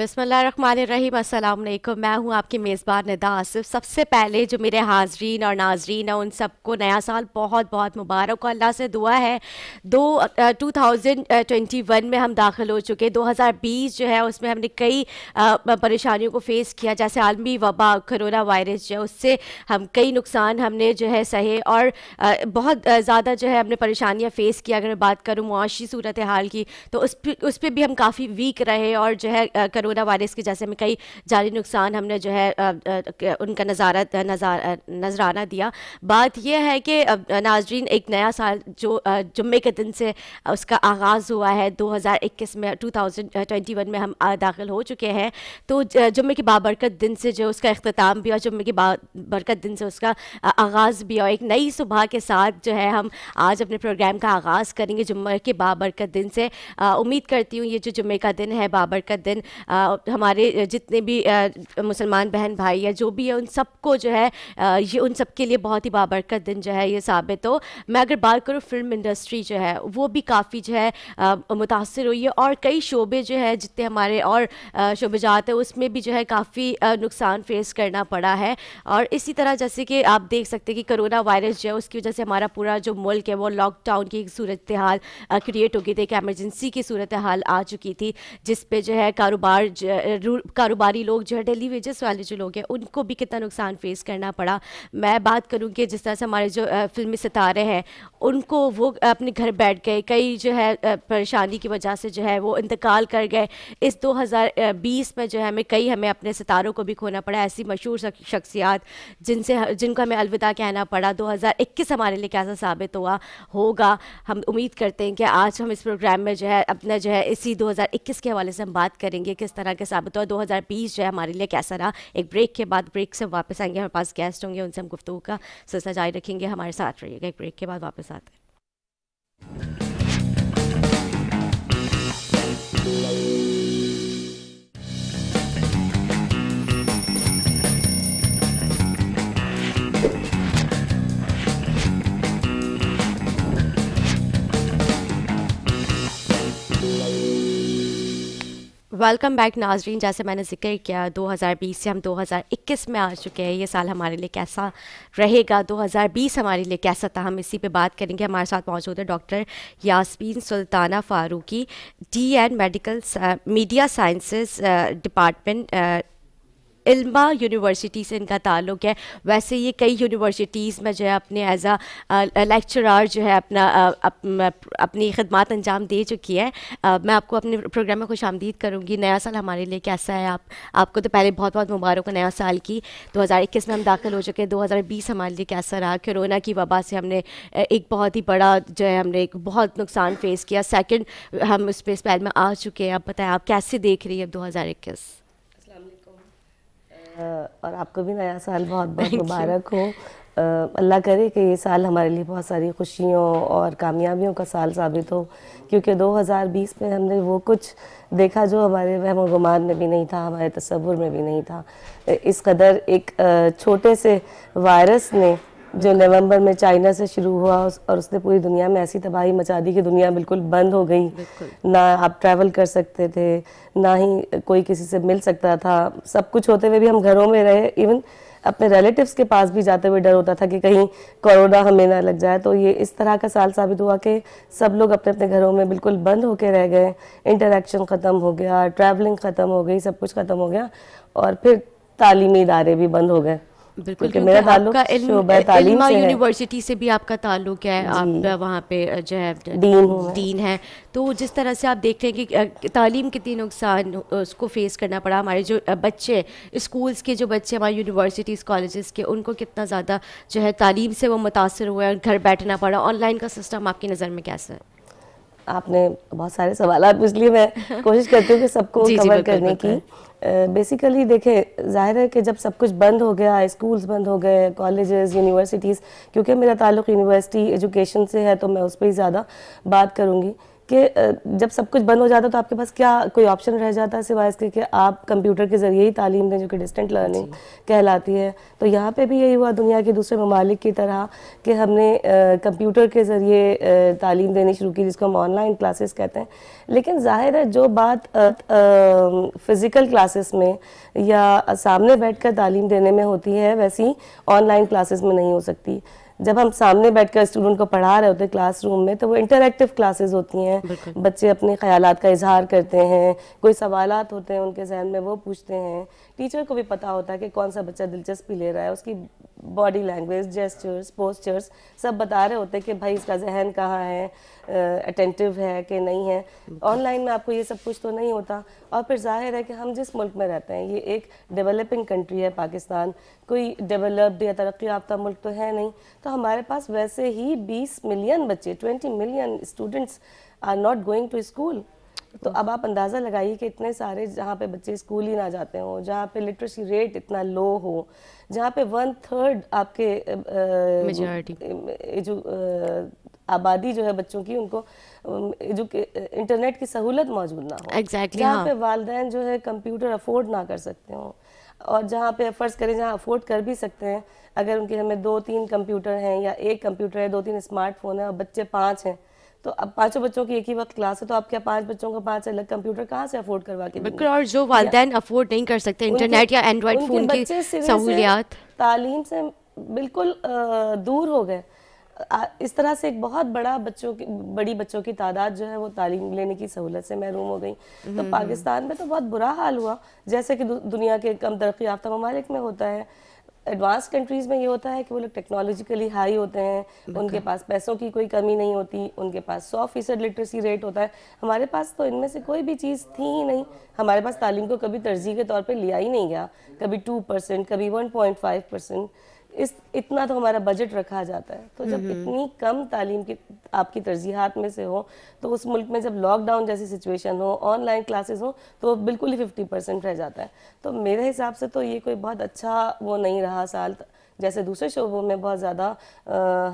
बिसमीम अल्लाम मैं हूं आपकी मेज़बान निदा आसिफ सबसे पहले जो मेरे हाजरीन और नाजरीन हैं उन सबको नया साल बहुत बहुत मुबारक और अल्लाह से दुआ है दो टू थाउजेंड ट्वेंटी वन में हम दाखिल हो चुके दो हज़ार बीस जो है उसमें हमने कई परेशानियों को फ़ेस किया जैसे आलमी वबा करोना वायरस जो है उससे हम कई नुकसान हमने जो है सहे और बहुत ज़्यादा जो है हमने परेशानियाँ फ़ेस किया अगर मैं बात करूँ मुआशी सूरत हाल की तो उस पर उस पर भी हम काफ़ी वीक रहे और जो है कोरोना वायरस की जैसे हमें कई जारी नुकसान हमने जो है उनका नज़ारा नज़ारा नजराना दिया बात यह है कि नाजरीन एक नया साल जो जुम्मे के दिन से उसका आगाज़ हुआ है 2021 में 2021 में हम दाखिल हो चुके हैं तो जुम्मे के बाबरकत दिन से जो उसका अख्ताम भी और जुम्मे के बाबरकत दिन से उसका आगाज़ भी और एक नई सुबह के साथ जो है हम आज अपने प्रोग्राम का आगाज़ करेंगे जुम्मे के बाबरकत दिन से उम्मीद करती हूँ ये जो जुम्मे का दिन है बाबरकत दिन आ, आ, हमारे जितने भी मुसलमान बहन भाई या जो भी है उन सबको जो है ये उन सब के लिए बहुत ही बाबरकत दिन जो है ये साबित हो मैं अगर बात करूँ फिल्म इंडस्ट्री जो है वो भी काफ़ी जो है मुतासर हुई है और कई शोबे जो है जितने हमारे और शोबेजात है उसमें भी जो है काफ़ी नुकसान फेस करना पड़ा है और इसी तरह जैसे कि आप देख सकते हैं कि कोरोना वायरस जो है उसकी वजह से हमारा पूरा जो मुल्क है वो लॉकडाउन की एक सूरत हाल क्रिएट हो गई थी एक एमरजेंसी की सूरत हाल आ चुकी थी जिस पे जो है कारोबार कारोबारी लोग जो है डेली वेजेस वाले जो लोग हैं उनको भी कितना नुकसान फेस करना पड़ा मैं बात करूँ कि जिस तरह से हमारे जो फिल्मी सितारे हैं उनको वो अपने घर बैठ गए कई जो है परेशानी की वजह से जो है वो इंतकाल कर गए इस 2020 में जो है हमें कई हमें अपने सितारों को भी खोना पड़ा ऐसी मशहूर शख्सियात जिनसे जिनको हमें अलविदा कहना पड़ा 2021 हमारे लिए कैसा साबित हुआ होगा हम उम्मीद करते हैं कि आज हम इस प्रोग्राम में जो है अपना जो है इसी 2021 के हवाले से हम बात करेंगे किस तरह के साबित हुआ 2020 जो है हमारे लिए कैसा रहा एक ब्रेक के बाद ब्रेक से वापस आएंगे हमारे पास गेस्ट होंगे उनसे हम गुफ्तु का सिलसिला जारी रखेंगे हमारे साथ रहिएगा एक ब्रेक के बाद वापस आते हैं वेलकम बैक नाजरीन जैसे मैंने जिक्र किया 2020 से हम 2021 में आ चुके हैं ये साल हमारे लिए कैसा रहेगा 2020 हमारे लिए कैसा था हम इसी पे बात करेंगे हमारे साथ मौजूद है doctor Yasmeen Sultana Farooqui D and medical media sciences department Ilma university से इनका ताल्लुक़ है वैसे ये कई यूनिवर्सिटीज़ में जो है अपने एज आ लेक्चरार जो है अपना अप, अपनी खदमात अंजाम दे चुकी है आ, मैं आपको अपने प्रोग्राम में खुश आमदीद करूँगी नया साल हमारे लिए कैसा है आप आपको तो पहले बहुत बहुत मुबारक हो नया साल की 2021 में हम दाखिल हो चुके हैं 2020 हमारे लिए कैसा रहा कोरोना की वबा से हमने एक बहुत ही बड़ा जो है हमने एक बहुत नुकसान फेस किया सेकेंड हम उस पे में आ चुके हैं आप बताएं आप कैसे देख रही है अब दो और आपको भी नया साल बहुत बहुत मुबारक हो अल्लाह करे कि ये साल हमारे लिए बहुत सारी खुशियों और कामयाबियों का साल साबित हो क्योंकि 2020 में हमने वो कुछ देखा जो हमारे वहम गुमान में भी नहीं था हमारे तस्वुर में भी नहीं था इस कदर एक छोटे से वायरस ने जो नवंबर में चाइना से शुरू हुआ और उसने पूरी दुनिया में ऐसी तबाही मचा दी कि दुनिया बिल्कुल बंद हो गई ना आप ट्रैवल कर सकते थे ना ही कोई किसी से मिल सकता था सब कुछ होते हुए भी हम घरों में रहे इवन अपने रिलेटिव्स के पास भी जाते हुए डर होता था कि कहीं कोरोना हमें ना लग जाए तो ये इस तरह का साल साबित हुआ कि सब लोग अपने अपने घरों में बिल्कुल बंद होकर रह गए इंटरेक्शन ख़त्म हो गया ट्रैवलिंग ख़त्म हो गई सब कुछ ख़त्म हो गया और फिर तालीमी इदारे भी बंद हो गए बिल्कुल मेरा ताल्लुक यूनिवर्सिटी से भी आपका ताल्लुक है आप वहाँ पे जो है डीन डीन है तो जिस तरह से आप देख रहे हैं कि तालीम कितनी नुकसान उसको फेस करना पड़ा हमारे जो बच्चे स्कूल्स के जो बच्चे हमारे यूनिवर्सिटीज़ कॉलेज़ के उनको कितना ज़्यादा जो है तालीम से वो मुतासर हुआ है घर बैठना पड़ा ऑनलाइन का सिस्टम आपकी नज़र में कैसा है आपने बहुत सारे सवाल पूछ लिए मैं कोशिश करती हूँ कि सबको कवर करने की बेसिकली देखें जाहिर है कि जब सब कुछ बंद हो गया स्कूल्स बंद हो गए कॉलेजेस यूनिवर्सिटीज़ क्योंकि मेरा ताल्लुक यूनिवर्सिटी एजुकेशन से है तो मैं उस पर ही ज़्यादा बात करूँगी कि जब सब कुछ बंद हो जाता है तो आपके पास क्या कोई ऑप्शन रह जाता है सिवाय इसके कि आप कंप्यूटर के ज़रिए ही तालीम दें जो कि डिस्टेंट लर्निंग कहलाती है तो यहाँ पे भी यही हुआ दुनिया के दूसरे ममालिक की तरह कि हमने कंप्यूटर के ज़रिए तालीम देनी शुरू की जिसको हम ऑनलाइन क्लासेस कहते हैं लेकिन ज़ाहिर है जो बात फ़िज़िकल क्लासेस में या सामने बैठ कर तालीम देने में होती है वैसी ऑनलाइन क्लासेस में नहीं हो सकती जब हम सामने बैठकर स्टूडेंट को पढ़ा रहे होते हैं क्लासरूम में तो वो इंटरेक्टिव क्लासेस होती हैं बच्चे अपने ख्याल का इजहार करते हैं कोई सवाल होते हैं उनके जहन में वो पूछते हैं टीचर को भी पता होता है कि कौन सा बच्चा दिलचस्पी ले रहा है उसकी बॉडी लैंग्वेज जेस्चर्स पोस्चर्स सब बता रहे होते कि भाई इसका जहन कहाँ है अटेंटिव है कि नहीं है ऑनलाइन में आपको ये सब कुछ तो नहीं होता और फिर जाहिर है कि हम जिस मुल्क में रहते हैं ये एक डेवलपिंग कंट्री है पाकिस्तान कोई डेवलप्ड या तरक्की याफ्ता मुल्क तो है नहीं तो हमारे पास वैसे ही बीस मिलियन बच्चे twenty million students are not going to school तो अब आप अंदाज़ा लगाइए कि इतने सारे जहाँ पे बच्चे स्कूल ही ना जाते हों जहाँ पे लिटरेसी रेट इतना लो हो जहाँ पे वन थर्ड आपके मेजॉरिटी जो आबादी जो है बच्चों की उनको जो इंटरनेट की सहूलत मौजूद ना हो exactly, जहाँ हाँ। पे वालदे जो है कंप्यूटर अफोर्ड ना कर सकते हों और जहाँ पे फ़र्ज़ करें जहाँ अफोर्ड कर भी सकते हैं अगर उनके हमें दो तीन कंप्यूटर हैं या एक कंप्यूटर है दो तीन स्मार्टफोन है और बच्चे पाँच हैं तो अब पांचों बच्चों की एक ही वक्त क्लास है तो आप क्या पांच बच्चों का पांच अलग कंप्यूटर कहाँ से अफोर्ड करवा के बिल्कुल और जो वाले अफोर्ड नहीं कर सकते इंटरनेट या एंड्रॉइड फोन की सहूलियात तालीम से बिल्कुल दूर हो गए इस तरह से एक बहुत बड़ा बच्चों की बड़ी बच्चों की तादाद जो है वो तालीम लेने की सहूलत से महरूम हो गई तो हम्म। पाकिस्तान में तो बहुत बुरा हाल हुआ जैसे कि दुनिया के कम तरक्की याफ्ता ममालिक में होता है एडवांस कंट्रीज़ में ये होता है कि वो लोग टेक्नोलॉजिकली हाई होते हैं उनके पास पैसों की कोई कमी नहीं होती उनके पास सौ फीसद लिटरेसी रेट होता है हमारे पास तो इनमें से कोई भी चीज़ थी ही नहीं हमारे पास तालीम को कभी तरजीह के तौर पर लिया ही नहीं गया कभी टू परसेंट कभी वन पॉइंट फाइव परसेंट इस इतना तो हमारा बजट रखा जाता है तो जब हम्म, हम्म। इतनी कम तालीम की आपकी तरजीहत में से हो तो उस मुल्क में जब लॉकडाउन जैसी सिचुएशन हो ऑनलाइन क्लासेस हो तो बिल्कुल ही फिफ्टी परसेंट रह जाता है तो मेरे हिसाब से तो ये कोई बहुत अच्छा वो नहीं रहा साल जैसे दूसरे शोबों में बहुत ज़्यादा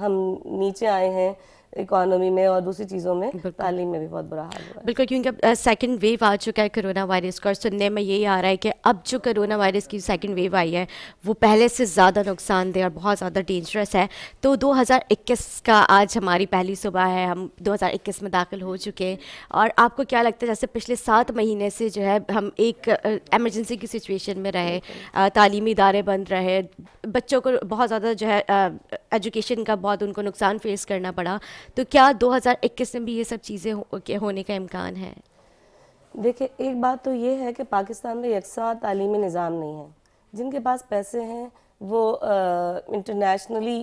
हम नीचे आए हैं इकोनॉमी में और दूसरी चीज़ों में तालीम में भी बहुत बुरा हाल हुआ बिल्कुल क्योंकि अब सेकेंड वेव आ चुका है कोरोना वायरस का और सुनने में यही आ रहा है कि अब जो कोरोना वायरस की सेकेंड वेव आई है वो पहले से ज़्यादा नुकसानदेह और बहुत ज़्यादा डेंजरस है तो 2021 का आज हमारी पहली सुबह है हम 2021 में दाखिल हो चुके हैं और आपको क्या लगता है जैसे पिछले सात महीने से जो है हम एक एमरजेंसी की सिचुएशन में रहे तालीमी इदारे बंद रहे बच्चों को बहुत ज़्यादा जो है एजुकेशन का बहुत उनको नुकसान फेस करना पड़ा तो क्या 2021 में भी ये सब चीज़ें हो, होने का इम्कान है देखिए एक बात तो ये है कि पाकिस्तान में यकसा तलीमी निज़ाम नहीं है जिनके पास पैसे हैं वो इंटरनेशनली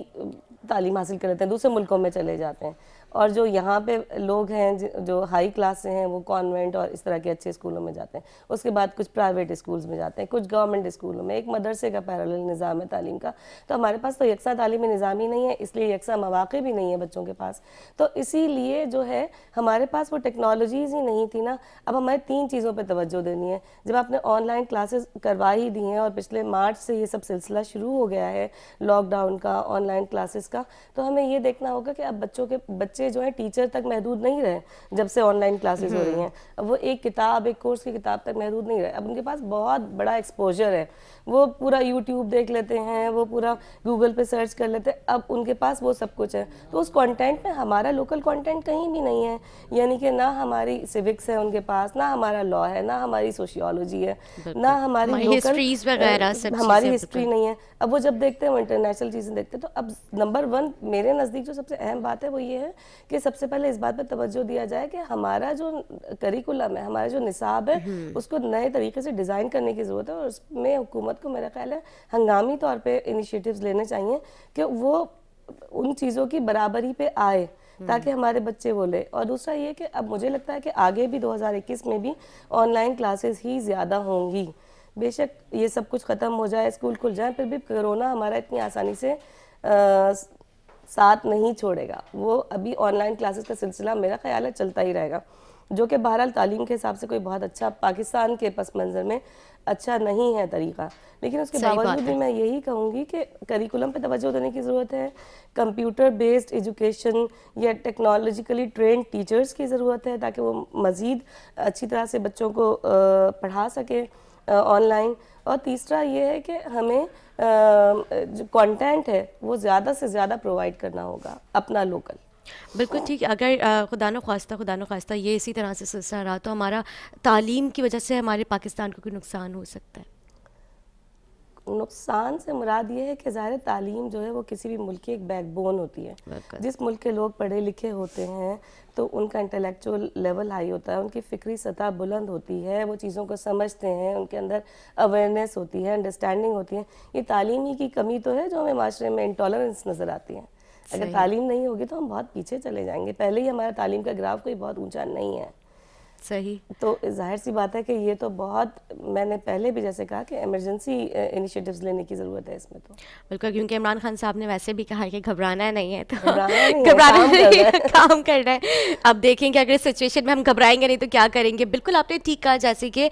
तालीम हासिल कर लेते हैं दूसरे मुल्कों में चले जाते हैं और जो यहाँ पे लोग हैं जो हाई क्लास से हैं वो कॉन्वेंट और इस तरह के अच्छे स्कूलों में जाते हैं उसके बाद कुछ प्राइवेट स्कूल्स में जाते हैं कुछ गवर्नमेंट स्कूलों में एक मदरसे का पैरल निज़ाम है तालीम का तो हमारे पास तो यकसा तालीमी निज़ाम ही नहीं है इसलिए यकसा मौाक़े भी नहीं है बच्चों के पास तो लिए जो है हमारे पास वो टेक्नोलॉजीज़ ही नहीं थी ना अब हमें तीन चीज़ों पर तोज्जो देनी है जब आपने ऑनलाइन क्लासेस करवा ही दी हैं और पिछले मार्च से ये सब सिलसिला शुरू हो गया है लॉकडाउन का ऑनलाइन क्लासेस का तो हमें ये देखना होगा कि अब बच्चों के बच्चे बच्चे जो है टीचर तक महदूद नहीं रहे जब से ऑनलाइन क्लासेस हो रही हम्म। हैं अब वो एक किताब एक कोर्स की किताब तक महदूद नहीं रहे अब उनके पास बहुत बड़ा एक्सपोजर है वो पूरा यूट्यूब देख लेते हैं वो पूरा गूगल पे सर्च कर लेते हैं अब उनके पास वो सब कुछ है तो उस कंटेंट में हमारा लोकल कंटेंट कहीं भी नहीं है यानी कि ना हमारी सिविक्स है उनके पास ना हमारा लॉ है ना हमारी सोशियोलॉजी है ना हमारी हिस्ट्रीज वगैरह हमारी हिस्ट्री नहीं है अब वो जब देखते हैं वो इंटरनेशनल चीज़ें देखते हैं तो अब नंबर वन मेरे नज़दीक जो सबसे अहम बात है वो ये है कि सबसे पहले इस बात पर तवज्जो दिया जाए कि हमारा जो करिकुलम है हमारा जो निसाब है हम्म। उसको नए तरीके से डिज़ाइन करने की ज़रूरत है और उसमें हुकूमत को मेरा ख्याल है हंगामी तौर पर इनिशियटिव लेने चाहिए कि वो उन चीज़ों की बराबरी पर आए हम्म। ताकि हमारे बच्चे बोले और दूसरा ये कि अब मुझे लगता है कि आगे भी 2021 में भी ऑनलाइन क्लासेस ही ज़्यादा होंगी बेशक ये सब कुछ ख़त्म हो जाए स्कूल खुल जाए फिर भी कोरोना हमारा इतनी आसानी से आ, साथ नहीं छोड़ेगा वो अभी ऑनलाइन क्लासेस का सिलसिला मेरा ख्याल है चलता ही रहेगा जो कि बहरहाल तालीम के हिसाब से कोई बहुत अच्छा पाकिस्तान के पस मंज़र में अच्छा नहीं है तरीका लेकिन उसके बावजूद भी मैं यही कहूँगी कि करिकुलम पर तवज्जो देने की ज़रूरत है कंप्यूटर बेस्ड एजुकेशन या टेक्नोलॉजिकली ट्रेंड टीचर्स की ज़रूरत है ताकि वो मज़ीद अच्छी तरह से बच्चों को पढ़ा सकें ऑनलाइन और तीसरा ये है कि हमें जो कंटेंट है वो ज़्यादा से ज़्यादा प्रोवाइड करना होगा अपना लोकल बिल्कुल ठीक है अगर खुदा न खास्ता खुदा न खास्ता ये इसी तरह से सिलसिला रहा तो हमारा तालीम की वजह से हमारे पाकिस्तान को कोई नुकसान हो सकता है नुकसान से मुराद ये है कि ज़ाहिर तालीम जो है वो किसी भी मुल्क की एक बैकबोन होती है जिस मुल्क के लोग पढ़े लिखे होते हैं तो उनका इंटेलेक्चुअल लेवल हाई होता है उनकी फ़िक्री सतह बुलंद होती है वो चीज़ों को समझते हैं उनके अंदर अवेयरनेस होती है अंडरस्टैंडिंग होती है ये तालीम ही की कमी तो है जो हमें माशरे में इंटॉलरेंस नज़र आती है अगर तालीम नहीं होगी तो हम बहुत पीछे चले जाएंगे पहले ही हमारा तालीम का ग्राफ कोई बहुत ऊंचा नहीं है सही तो जाहिर सी बात है कि ये तो बहुत मैंने पहले भी जैसे कहा कि इमरजेंसी इनिशिएटिव्स लेने की ज़रूरत है इसमें तो बिल्कुल क्योंकि इमरान खान साहब ने वैसे भी कहा कि घबराना नहीं है तो घबराना नहीं है काम करना है अब देखें कि अगर सिचुएशन में हम घबराएंगे नहीं तो क्या करेंगे बिल्कुल आपने ठीक कहा जैसे कि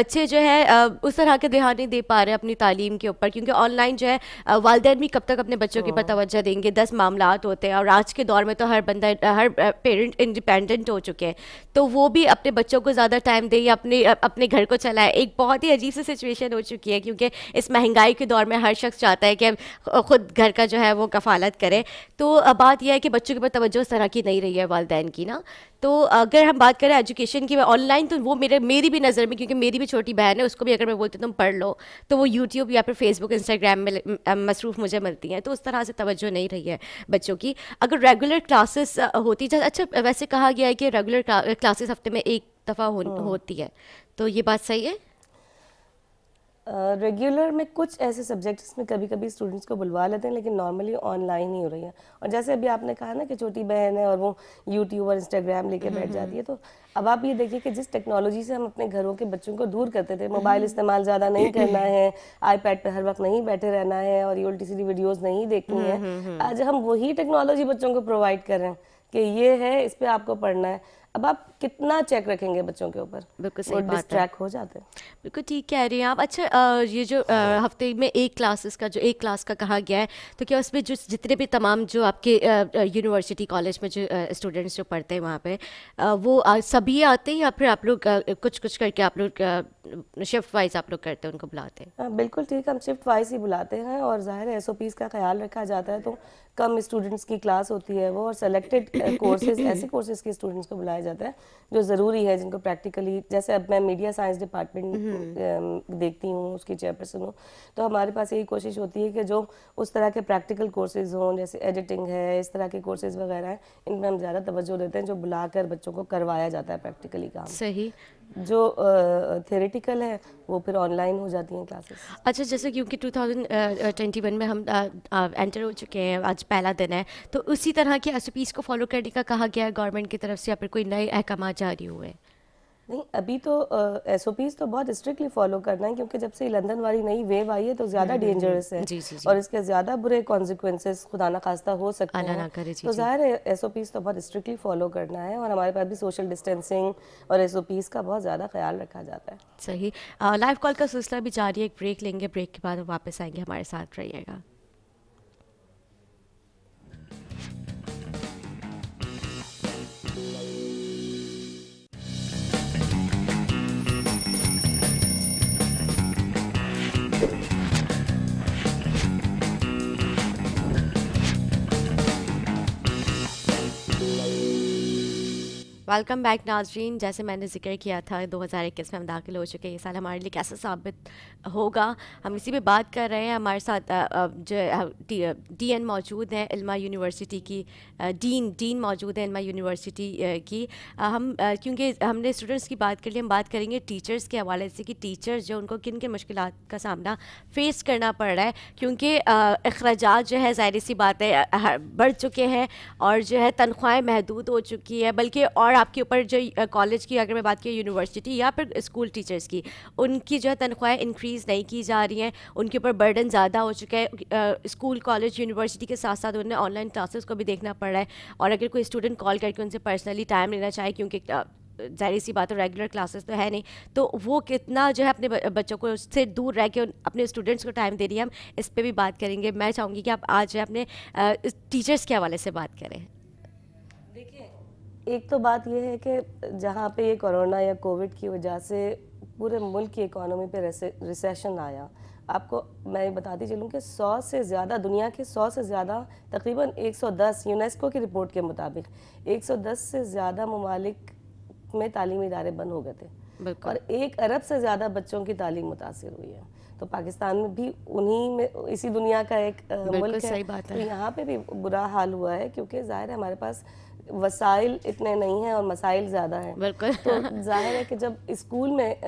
बच्चे जो है उस तरह के ध्यान नहीं दे पा रहे अपनी तालीम के ऊपर क्योंकि ऑनलाइन जो है वालदेन भी कब तक अपने बच्चों के ऊपर हाँ। तोज्जह देंगे दस मामला होते हैं और आज के दौर में तो हर बंदा हर पेरेंट इंडिपेंडेंट हो चुके हैं तो वो भी अपने बच्चों को ज़्यादा टाइम दे या अपने अपने घर को चलाए एक बहुत ही अजीब सी सिचुएशन हो चुकी है क्योंकि इस महंगाई के दौर में हर शख्स चाहता है कि ख़ुद घर का जो है वो कफालत करे तो बात यह है कि बच्चों के ऊपर तोज्जो इस तरह की नहीं रही है वालदेन की ना तो अगर हम बात करें एजुकेशन की ऑनलाइन तो वो मेरे मेरी भी नज़र में क्योंकि मेरी भी छोटी बहन है उसको भी अगर मैं बोलती हूँ तुम पढ़ लो तो वो यूट्यूब या फिर फेसबुक इंस्टाग्राम में मसरूफ़ मुझे मिलती हैं तो उस तरह से तवज्जो नहीं रही है बच्चों की अगर रेगुलर क्लासेस होती जैसे अच्छा वैसे कहा गया है कि रेगुलर क्लासेस हफ्ते में एक दफ़ा हो, हाँ। होती है तो ये बात सही है रेगुलर में कुछ ऐसे सब्जेक्ट्स में कभी कभी स्टूडेंट्स को बुलवा लेते हैं लेकिन नॉर्मली ऑनलाइन ही हो रही है और जैसे अभी आपने कहा ना कि छोटी बहन है और वो यूट्यूब और इंस्टाग्राम लेके हम्म, बैठ हम्म। जाती है तो अब आप ये देखिए कि जिस टेक्नोलॉजी से हम अपने घरों के बच्चों को दूर करते थे मोबाइल हम्म। इस्तेमाल ज़्यादा नहीं करना है आईपैड पर हर वक्त नहीं बैठे रहना है और ये उल्टी सीधी वीडियोज़ नहीं देखनी है आज हम वही टेक्नोलॉजी बच्चों को प्रोवाइड कर रहे हैं कि ये है इस पर आपको पढ़ना है अब आप कितना चेक रखेंगे बच्चों के ऊपर बिल्कुल सही बात है हो जाते हैं बिल्कुल ठीक कह रही हैं आप अच्छा आ, ये जो आ, हफ्ते में एक क्लासेस का जो एक क्लास का कहा गया है तो क्या उसमें जो जितने भी तमाम जो आपके यूनिवर्सिटी कॉलेज में जो स्टूडेंट्स जो पढ़ते हैं वहाँ पे आ, वो सभी आते हैं या फिर आप लोग कुछ कुछ करके आप लोग शिफ्ट वाइज आप लोग करते हैं उनको बुलाते हैं हाँ, बिल्कुल ठीक हम शिफ्ट वाइज ही बुलाते हैं और ज़ाहिर है एस का ख्याल रखा जाता है तो कम स्टूडेंट्स की क्लास होती है वो और सेलेक्टेड कोर्सेज uh, ऐसे कोर्सेज के स्टूडेंट्स को बुलाया जाता है जो ज़रूरी है जिनको प्रैक्टिकली जैसे अब मैं मीडिया साइंस डिपार्टमेंट देखती हूँ उसकी चेयरपर्सन हूँ तो हमारे पास यही कोशिश होती है कि जो उस तरह के प्रैक्टिकल कोर्सेज हों जैसे एडिटिंग है इस तरह के कोर्सेज वगैरह हैं इनमें हम ज़्यादा तवज्जो देते हैं जो बुलाकर बच्चों को करवाया जाता है प्रैक्टिकली काम सही जो थेरेटिकल uh, है वो फिर ऑनलाइन हो जाती हैं क्लासेस अच्छा जैसे क्योंकि 2021 में हम एंटर हो चुके हैं आज पहला दिन है तो उसी तरह के एस को फॉलो करने का कहा गया है गवर्नमेंट की तरफ से या फिर कोई नए अहकाम जारी हुए हैं नहीं अभी तो एस ओ पीज तो बहुत स्ट्रिक्टली फॉलो करना है क्योंकि जब से लंदन वाली नई वेव आई है तो ज्यादा डेंजरस हम्म, हम्म, है हम्म। जी, जी, जी. और इसके ज्यादा बुरे कॉन्सिक्वेंसेस खुदा ना खास्ता हो सकते हैं तो जाहिर है एस ओ पीज तो बहुत स्ट्रिक्टली फॉलो करना है और हमारे पास भी सोशल डिस्टेंसिंग और एस ओ पीज का बहुत ज्यादा ख्याल रखा जाता है सही लाइव कॉल का सिलसिला भी जारी है एक ब्रेक लेंगे ब्रेक के बाद वापस आएंगे हमारे साथ रहिएगा वेलकम बैक नाजरीन जैसे मैंने जिक्र किया था 2021 में हम दाखिल हो चुके हैं ये साल हमारे लिए कैसा साबित होगा हम इसी पे बात कर रहे हैं हमारे साथ जो डी एन मौजूद हैं इल्मा यूनिवर्सिटी की डीन डीन मौजूद है इल्मा यूनिवर्सिटी की हम क्योंकि हमने स्टूडेंट्स की बात कर ली हम बात करेंगे टीचर्स के हवाले से कि टीचर्स जो उनको किन किन मुश्किल का सामना फेस करना पड़ रहा है क्योंकि अखराज जो है ज़ाहिर सी बातें बढ़ चुके हैं और जो है तनख्वाहें महदूद हो चुकी है बल्कि और आपके ऊपर जो कॉलेज की अगर मैं बात की यूनिवर्सिटी या फिर स्कूल टीचर्स की उनकी जो है तनख्वाहें इंक्रीज़ नहीं की जा रही हैं उनके ऊपर बर्डन ज़्यादा हो चुका है स्कूल कॉलेज यूनिवर्सिटी के साथ साथ उन्हें ऑनलाइन क्लासेस को भी देखना पड़ रहा है और अगर कोई स्टूडेंट कॉल करके उनसे पर्सनली टाइम लेना चाहे क्योंकि जाहिर सी बात है रेगुलर क्लासेस तो है नहीं तो वो कितना जो है अपने बच्चों को उससे दूर रह के अपने स्टूडेंट्स को टाइम दे रही है हम इस पर भी बात करेंगे मैं चाहूँगी कि आप आज जो है अपने टीचर्स के हवाले से बात करें एक तो बात यह है कि जहाँ पे ये कोरोना या कोविड की वजह से पूरे मुल्क की इकोनॉमी पे रिसेशन आया आपको मैं बताती चलूँ कि 100 से ज़्यादा दुनिया के 100 से ज़्यादा तकरीबन 110 यूनेस्को की रिपोर्ट के मुताबिक 110 से ज़्यादा ममालिक में तालीमी इदारे बंद हो गए थे और एक अरब से ज़्यादा बच्चों की तालीम मुतासर हुई है तो पाकिस्तान में भी उन्हीं में इसी दुनिया का एक मुल्क है, सही बात है। तो यहाँ पे भी बुरा हाल हुआ है क्योंकि ज़ाहिर है हमारे पास वसाइल इतने नहीं हैं और मसाइल ज़्यादा हैं बिल्कुल तो जाहिर है कि जब स्कूल में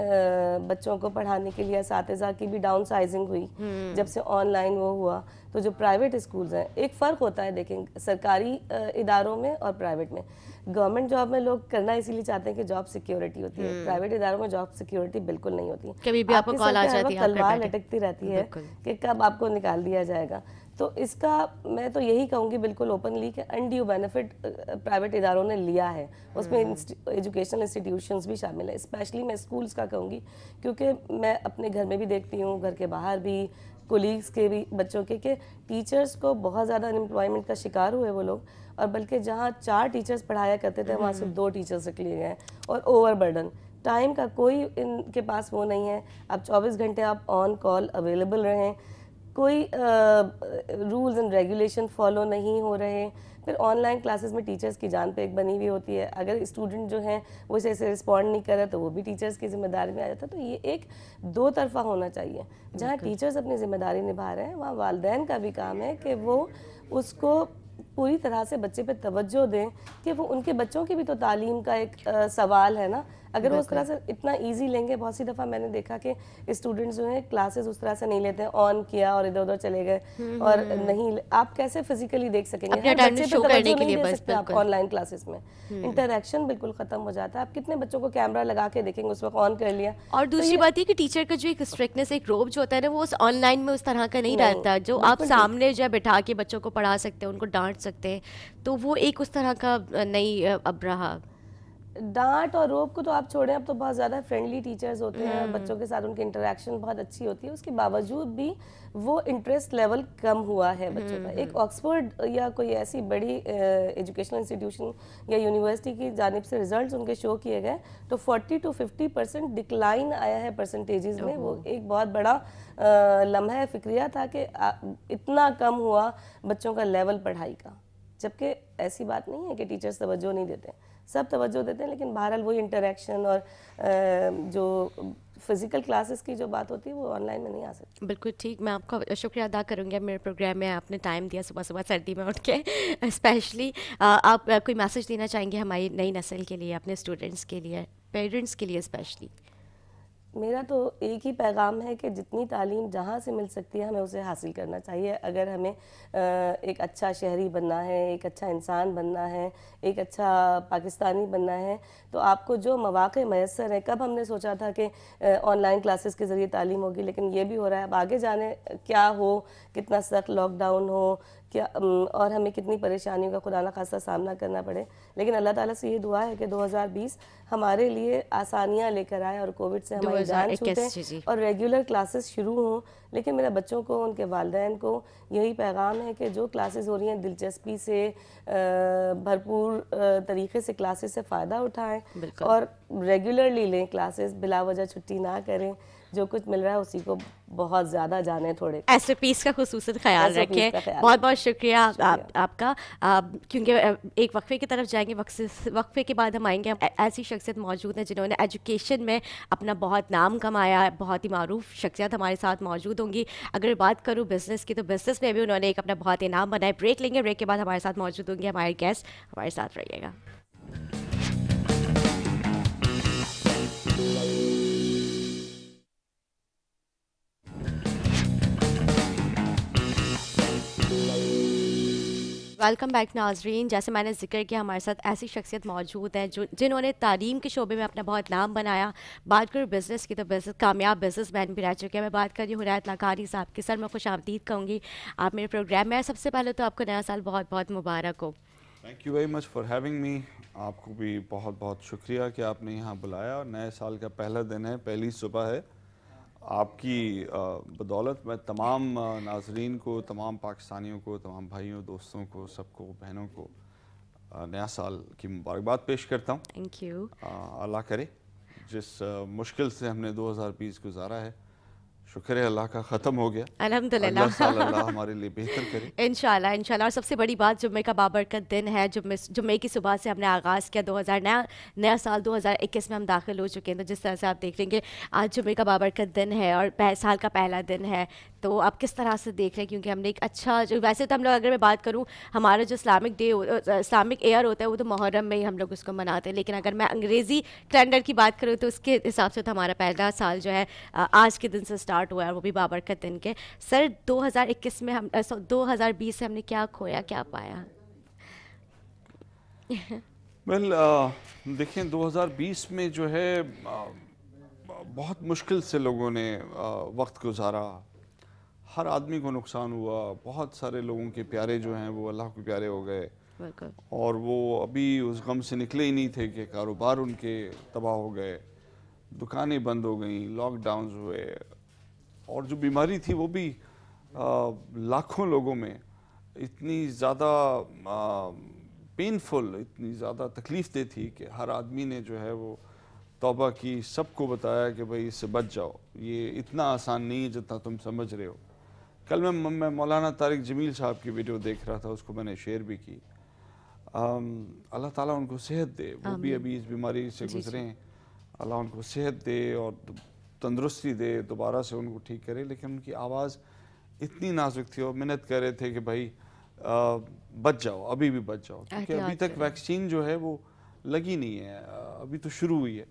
बच्चों को पढ़ाने के लिए इस की भी डाउन साइजिंग हुई हम्म। जब से ऑनलाइन वो हुआ तो जो प्राइवेट स्कूल्स हैं एक फ़र्क होता है देखें सरकारी इदारों में और प्राइवेट में गवर्नमेंट जॉब में लोग करना इसीलिए चाहते हैं कि जॉब सिक्योरिटी होती है प्राइवेट हम्म। इदारों में जॉब सिक्योरिटी बिल्कुल नहीं होती कभी भी आपको कॉल आ जाती है तलवार लटकती रहती है कि कब आपको निकाल दिया जाएगा तो इसका मैं तो यही कहूँगी बिल्कुल ओपनली कि अनड्यू बेनिफिट प्राइवेट इदारों ने लिया है उसमें एजुकेशनल हम्म। इंस्टीट्यूशंस भी शामिल है स्पेशली मैं स्कूल्स का कहूँगी क्योंकि मैं अपने घर में भी देखती हूँ घर के बाहर भी कोलीग्स के भी बच्चों के कि टीचर्स को बहुत ज़्यादा अनएम्प्लॉयमेंट का शिकार हुए वो लोग और बल्कि जहाँ चार टीचर्स पढ़ाया करते थे वहाँ सिर्फ हम्म। दो टीचर्स रख लिए गए और ओवर बर्डन टाइम का कोई इनके पास वो नहीं है अब 24 घंटे आप ऑन कॉल अवेलेबल रहें कोई रूल्स एंड रेगुलेशन फॉलो नहीं हो रहे फिर ऑनलाइन क्लासेस में टीचर्स की जान पे एक बनी हुई होती है अगर स्टूडेंट जो हैं वो इसे ऐसे रिस्पॉन्ड नहीं कर रहा तो वो भी टीचर्स की जिम्मेदारी में आ जाता तो ये एक दो तरफा होना चाहिए जहाँ टीचर्स अपनी जिम्मेदारी निभा रहे हैं वहाँ वालदेन का भी काम है कि वो उसको पूरी तरह से बच्चे पे तवज्जो दें कि वो उनके बच्चों की भी तो तालीम का एक आ, सवाल है ना अगर वो उस तरह से इतना ईजी लेंगे बहुत सी दफ़ा मैंने देखा कि स्टूडेंट्स जो हैं क्लासेस उस तरह से नहीं लेते ऑन किया और इधर उधर चले गए हम्म, और हम्म। नहीं आप कैसे फिजिकली देख सकेंगे आप ऑनलाइन क्लासेस में इंटरेक्शन हम्म। बिल्कुल खत्म हो जाता है आप कितने बच्चों को कैमरा लगा के देखेंगे उस वक्त ऑन कर लिया और तो दूसरी बात ये कि टीचर का जो एक स्ट्रिक्टनेस एक रोब जो होता है ना वो ऑनलाइन में उस तरह का नहीं रहता जो आप सामने जो है बैठा के बच्चों को पढ़ा सकते हैं उनको डांट सकते हैं तो वो एक उस तरह का नहीं अब रहा डांट और रोप को तो आप छोड़ें अब तो बहुत ज़्यादा फ्रेंडली टीचर्स होते हैं हम्म। बच्चों के साथ उनकी इंटरेक्शन बहुत अच्छी होती है उसके बावजूद भी वो इंटरेस्ट लेवल कम हुआ है बच्चों का एक ऑक्सफोर्ड हम्म। या कोई ऐसी बड़ी एजुकेशनल इंस्टीट्यूशन या यूनिवर्सिटी की जानब से रिजल्ट उनके शो किए गए तो forty to fifty percent decline आया है परसेंटेज में वो एक बहुत बड़ा लम्हा लम्हा फिक्रिया था कि इतना कम हुआ बच्चों का लेवल पढ़ाई का जबकि ऐसी बात नहीं है कि टीचर्स तवज्जो नहीं देते हैं सब तवज्जो देते हैं लेकिन बहरहाल वही इंटरेक्शन और जो फिज़िकल क्लासेस की जो बात होती है वो ऑनलाइन में नहीं आ सकती बिल्कुल ठीक मैं आपका शुक्रिया अदा करूँगी मेरे प्रोग्राम में आपने टाइम दिया सुबह सुबह सर्दी में उठ के स्पेशली आप कोई मैसेज देना चाहेंगे हमारी नई नस्ल के लिए अपने स्टूडेंट्स के लिए पेरेंट्स के लिए स्पेशली मेरा तो एक ही पैगाम है कि जितनी तालीम जहाँ से मिल सकती है हमें उसे हासिल करना चाहिए अगर हमें एक अच्छा शहरी बनना है एक अच्छा इंसान बनना है एक अच्छा पाकिस्तानी बनना है तो आपको जो मौाक़े मैसर हैं कब हमने सोचा था कि ऑनलाइन क्लासेस के ज़रिए तालीम होगी लेकिन ये भी हो रहा है अब आगे जाने क्या हो कितना सख्त लॉकडाउन हो क्या और हमें कितनी परेशानियों का खुदा खासा सामना करना पड़े लेकिन अल्लाह ताला से ये दुआ है कि 2020 हमारे लिए आसानियाँ लेकर आए और कोविड से हमारी जान छूटे और रेगुलर क्लासेस शुरू हों लेकिन मेरे बच्चों को उनके वालदेन को यही पैगाम है कि जो क्लासेस हो रही हैं दिलचस्पी से भरपूर तरीके से क्लासेस से फ़ायदा उठाएँ और रेगुलरली लें क्लासेस बिला वजह छुट्टी ना करें जो कुछ मिल रहा है उसी को बहुत ज़्यादा जाने थोड़े एस पीस का खसूस ख्याल रखें बहुत बहुत शुक्रिया, शुक्रिया। आप, आपका आप, क्योंकि एक वक्फे की तरफ जाएंगे वक्फे के बाद हम आएंगे ऐसी शख्सियत मौजूद हैं जिन्होंने एजुकेशन में अपना बहुत नाम कमाया बहुत ही मरूफ शख्सियत हमारे साथ मौजूद होंगी अगर बात करूँ बिज़नेस की तो बिज़नेस में भी उन्होंने एक अपना बहुत ही नाम बनाया ब्रेक लेंगे ब्रेक के बाद हमारे साथ मौजूद होंगे हमारे गेस्ट हमारे साथ रहिएगा वेलकम बैक नाजरीन जैसे मैंने जिक्र किया हमारे साथ ऐसी शख्सियत मौजूद है जो जिन्होंने तालीम के शोबे में अपना बहुत नाम बनाया बात करूँ बिज़नेस की तो बिज़नेस कामयाब बिज़नेस मैन भी रह चुके हैं मैं बात कर रही हूँ हरायत लाकारी साहब की सर मैं खुश आमदीद कहूँगी आप मेरे प्रोग्राम में सबसे पहले तो आपको नया साल बहुत बहुत मुबारक हो thank you very much for having me आपको भी बहुत बहुत शुक्रिया कि आपने यहाँ बुलाया और नए साल का पहला दिन है पहली सुबह है आपकी बदौलत मैं तमाम नाजरीन को तमाम पाकिस्तानियों को तमाम भाइयों दोस्तों को सबको बहनों को नया साल की मुबारकबाद पेश करता हूँ थैंक यू अल्लाह करे जिस मुश्किल से हमने 2020 गुजारा है शुक्र है अल्लाह का ख़त्म हो गया अल्हम्दुलिल्लाह हमारे लिए बेहतर करे इंशाल्लाह इंशाल्लाह और सबसे बड़ी बात जुम्मे का बाबर का दिन है जुम्मे जुम्मे की सुबह से हमने आगाज़ किया 2000 नया नया साल 2021 में हम दाखिल हो चुके हैं तो जिस तरह से आप देख लेंगे आज जुम्मे का बाबर का दिन है और साल का पहला दिन है तो आप किस तरह से देख रहे हैं क्योंकि हमने एक अच्छा जो वैसे तो हम लोग अगर मैं बात करूँ हमारा जो इस्लामिक डे इस्लामिक एयर होता है वो तो मुहर्रम में ही हम लोग उसको मनाते हैं लेकिन अगर मैं अंग्रेज़ी कैलेंडर की बात करूँ तो उसके हिसाब से तो हमारा पहला साल जो है आज के दिन से स्टार्ट स्टार्ट हुआ है वो भी बाबरकत दिन के सर 2021 में हम दो हज़ार बीस से हमने क्या खोया क्या पाया वेल well, uh, देखें 2020 में जो है uh, बहुत मुश्किल से लोगों ने uh, वक्त गुजारा हर आदमी को नुकसान हुआ बहुत सारे लोगों के प्यारे जो हैं वो अल्लाह के प्यारे हो गए और वो अभी उस गम से निकले ही नहीं थे कि कारोबार उनके तबाह हो गए दुकानें बंद हो गई लॉकडाउन हुए और जो बीमारी थी वो भी आ, लाखों लोगों में इतनी ज़्यादा पेनफुल इतनी ज़्यादा तकलीफ दे थी कि हर आदमी ने जो है वो तोबा की सबको बताया कि भाई इससे बच जाओ ये इतना आसान नहीं है जितना तुम समझ रहे हो कल मैं मैं मौलाना तारिक जमील साहब की वीडियो देख रहा था उसको मैंने शेयर भी की अल्लाह ताला उनको सेहत दे वो भी अभी इस बीमारी से गुजरे हैं अल्लाह उनको सेहत दे और तंदरुस्ती दे दोबारा से उनको ठीक करे लेकिन उनकी आवाज़ इतनी नाजुक थी और मिन्नत कर रहे थे कि भाई आ, बच जाओ अभी भी बच जाओ क्योंकि अभी तक वैक्सीन जो है वो लगी नहीं है अभी तो शुरू हुई है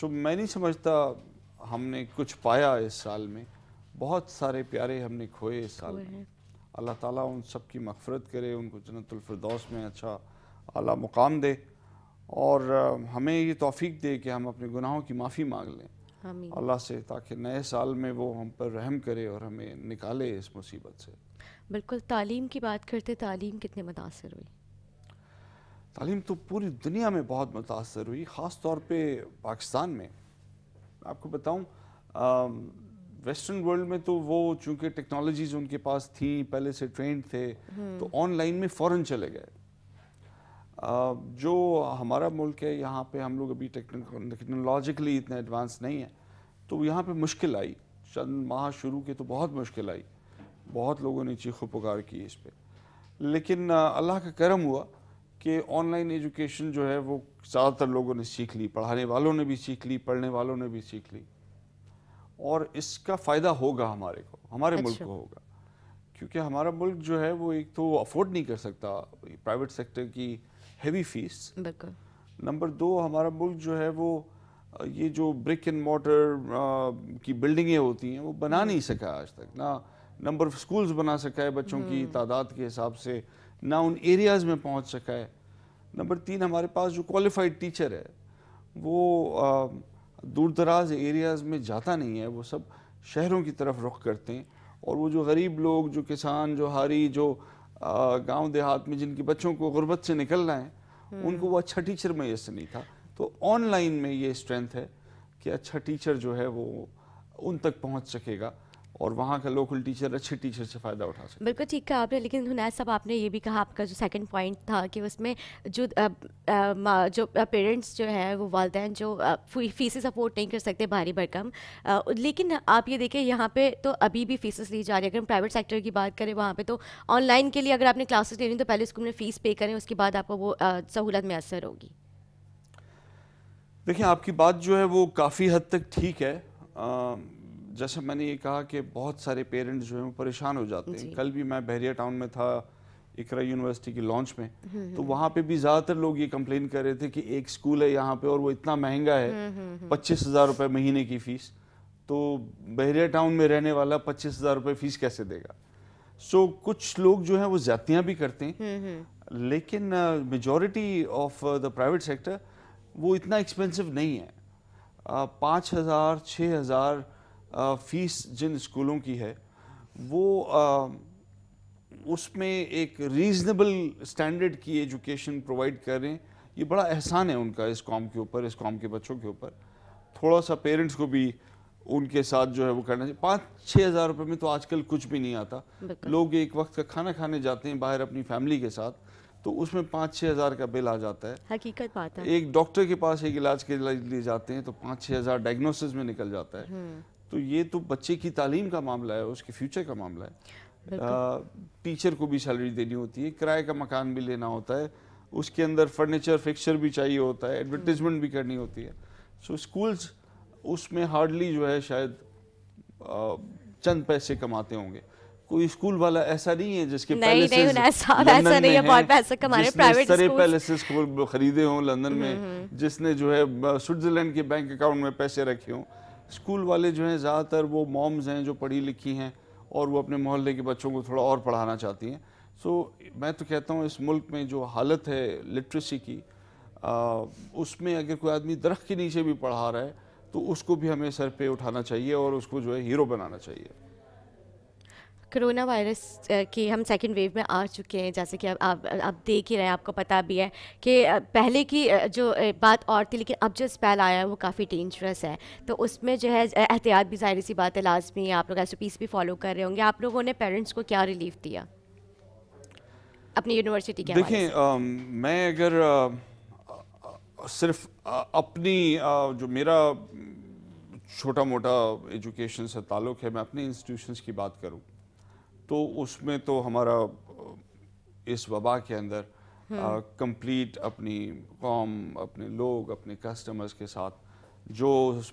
तो मैं नहीं समझता हमने कुछ पाया इस साल में बहुत सारे प्यारे हमने खोए इस साल में अल्लाह ताला उन सब की मफफरत करे उनको जन्नतफरदौस में अच्छा अला मुकाम दे और हमें ये तोफ़ी दे कि हम अपने गुनाहों की माफ़ी मांग लें अल्लाह से ताकि नए साल में वो हम पर रहम करे और हमें निकाले इस मुसीबत से बिल्कुल तालीम की बात करते तालीम कितने मुतासर हुई तालीम तो पूरी दुनिया में बहुत मुतासर हुई ख़ास तौर पर पाकिस्तान में आपको बताऊँ वेस्टर्न वर्ल्ड में तो वो चूँकि टेक्नोलॉजीज उनके पास थी पहले से ट्रेंड थे हम्म। तो ऑनलाइन में फ़ौरन चले गए जो हमारा मुल्क है यहाँ पे हम लोग अभी टेक्नोलॉजिकली इतने एडवांस नहीं है तो यहाँ पे मुश्किल आई चंद माह शुरू के तो बहुत मुश्किल आई बहुत लोगों ने चीखों पुकार की इस पर लेकिन अल्लाह का करम हुआ कि ऑनलाइन एजुकेशन जो है वो ज़्यादातर लोगों ने सीख ली पढ़ाने वालों ने भी सीख ली पढ़ने वालों ने भी सीख ली और इसका फ़ायदा होगा हमारे को हमारे अच्छा। मुल्क को होगा क्योंकि हमारा मुल्क जो है वो एक तो अफोर्ड नहीं कर सकता प्राइवेट सेक्टर की हैवी फीस नंबर दो हमारा मुल्क जो है वो ये जो ब्रिक एंड मोटर की बिल्डिंगें होती हैं वो बना नहीं सका आज तक ना नंबर ऑफ स्कूल्स बना सका है बच्चों की हम्म। तादाद के हिसाब से ना उन एरियाज़ में पहुंच सका है नंबर तीन हमारे पास जो क्वालिफाइड टीचर है वो दूर दराज एरियाज़ में जाता नहीं है वो सब शहरों की तरफ रुख करते हैं और वो जो गरीब लोग जो किसान जो हारी जो गांव देहात में जिनके बच्चों को गुर्बत से निकलना है उनको वो अच्छा टीचर मैसर नहीं था तो ऑनलाइन में ये स्ट्रेंथ है कि अच्छा टीचर जो है वो उन तक पहुंच सकेगा और वहाँ का लोकल टीचर अच्छे टीचर से फ़ायदा उठा सकते बिल्कुल ठीक है आपने लेकिन हुनैद साहब आपने ये भी कहा आपका जो सेकंड पॉइंट था कि उसमें जो आ, आ, जो पेरेंट्स जो हैं वो वालदेन जो फीसेस अफोर्ड नहीं कर सकते भारी भरकम लेकिन आप ये देखें यहाँ पे तो अभी भी फीसेस ली जा रही है अगर हम प्राइवेट सेक्टर की बात करें वहाँ पर तो ऑनलाइन के लिए अगर आपने क्लासेस लेनी तो पहले स्कूल में फ़ीस पे करें उसके बाद आपको वो सहूलत असर होगी देखिए आपकी बात जो है वो काफ़ी हद तक ठीक है जैसे मैंने ये कहा कि बहुत सारे पेरेंट्स जो हैं परेशान हो जाते हैं कल भी मैं बहरिया टाउन में था इकरा यूनिवर्सिटी की लॉन्च में हम्म, हम्म। तो वहाँ पे भी ज़्यादातर लोग ये कंप्लेन कर रहे थे कि एक स्कूल है यहाँ पे और वो इतना महंगा है हम्म, पच्चीस हज़ार रुपये महीने की फ़ीस तो बहरिया टाउन में रहने वाला पच्चीस हज़ार रुपये फ़ीस कैसे देगा सो कुछ लोग जो हैं वो ज़्यादतियाँ भी करते हैं लेकिन majority of the private sector वो इतना एक्सपेंसिव नहीं है पाँच हज़ार छः हज़ार फीस जिन स्कूलों की है वो उसमें एक रीज़नेबल स्टैंडर्ड की एजुकेशन प्रोवाइड करें ये बड़ा एहसान है उनका इस कॉम के ऊपर इस कॉम के बच्चों के ऊपर थोड़ा सा पेरेंट्स को भी उनके साथ जो है वो करना चाहिए पाँच छः हज़ार रुपये में तो आजकल कुछ भी नहीं आता लोग एक वक्त का खाना खाने जाते हैं बाहर अपनी फैमिली के साथ तो उसमें पाँच छः हज़ार का बिल आ जाता है हकीकत बात है एक डॉक्टर के पास एक इलाज के लिए जाते हैं तो पाँच छः हज़ार डायग्नोसिस में निकल जाता है हम्म। तो ये तो बच्चे की तालीम का मामला है उसके फ्यूचर का मामला है आ, टीचर को भी सैलरी देनी होती है किराए का मकान भी लेना होता है उसके अंदर फर्नीचर फिक्सचर भी चाहिए होता है एडवर्टीजमेंट भी करनी होती है सो so, स्कूल्स उसमें हार्डली जो है शायद चंद पैसे कमाते होंगे कोई स्कूल वाला ऐसा नहीं है जिसके नहीं, नहीं, ऐसा, नहीं है बहुत प्राइवेट सारे पैलेसेस खरीदे हों लंदन में हम्म, हम्म। जिसने जो है स्विट्जरलैंड के बैंक अकाउंट में पैसे रखे हों स्कूल वाले जो हैं ज़्यादातर वो मॉम्स हैं जो पढ़ी लिखी हैं और वो अपने मोहल्ले के बच्चों को थोड़ा और पढ़ाना चाहती हैं सो so, मैं तो कहता हूँ इस मुल्क में जो हालत है लिटरेसी की आ, उसमें अगर कोई आदमी दरख्त के नीचे भी पढ़ा रहा है तो उसको भी हमें सर पे उठाना चाहिए और उसको जो है हीरो बनाना चाहिए कोरोना वायरस की हम सेकेंड वेव में आ चुके हैं जैसे कि आप आप, आप देख ही रहे हैं आपको पता भी है कि पहले की जो बात और थी लेकिन अब जो स्पेल आया है वो काफ़ी डेंजरस है तो उसमें जो है एहतियात भी जाहिर सी बात है लाजमी आप लोग एस भी फॉलो कर रहे होंगे आप लोगों ने पेरेंट्स को क्या रिलीफ दिया अपनी यूनिवर्सिटी के देखें मैं अगर आ, आ, सिर्फ आ, अपनी जो मेरा छोटा मोटा एजुकेशन से ताल्लुक़ है मैं अपने इंस्टीट्यूशंस की बात करूं तो उसमें तो हमारा इस वबा के अंदर कंप्लीट हम्म। अपनी कौम अपने लोग अपने कस्टमर्स के साथ जो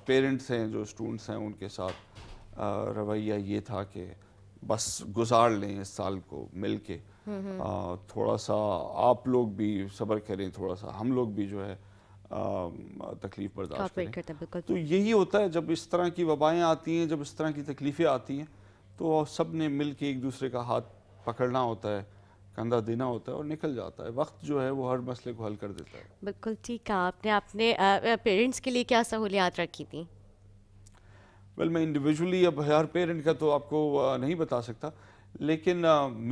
पेरेंट्स हैं जो स्टूडेंट्स हैं उनके साथ रवैया ये था कि बस गुजार लें इस साल को मिल के हम्म, हम्म। थोड़ा सा आप लोग भी सब्र करें थोड़ा सा हम लोग भी जो है तकलीफ बर्दाश्त करें तो यही होता है जब इस तरह की वबाएँ आती हैं जब इस तरह की तकलीफ़ें आती हैं तो सब ने मिल के एक दूसरे का हाथ पकड़ना होता है कंधा देना होता है और निकल जाता है वक्त जो है वो हर मसले को हल कर देता है बिल्कुल ठीक है आपने अपने पेरेंट्स के लिए क्या सहूलियात रखी थी वेल well, मैं इंडिविजुअली अब हर पेरेंट का तो आपको नहीं बता सकता लेकिन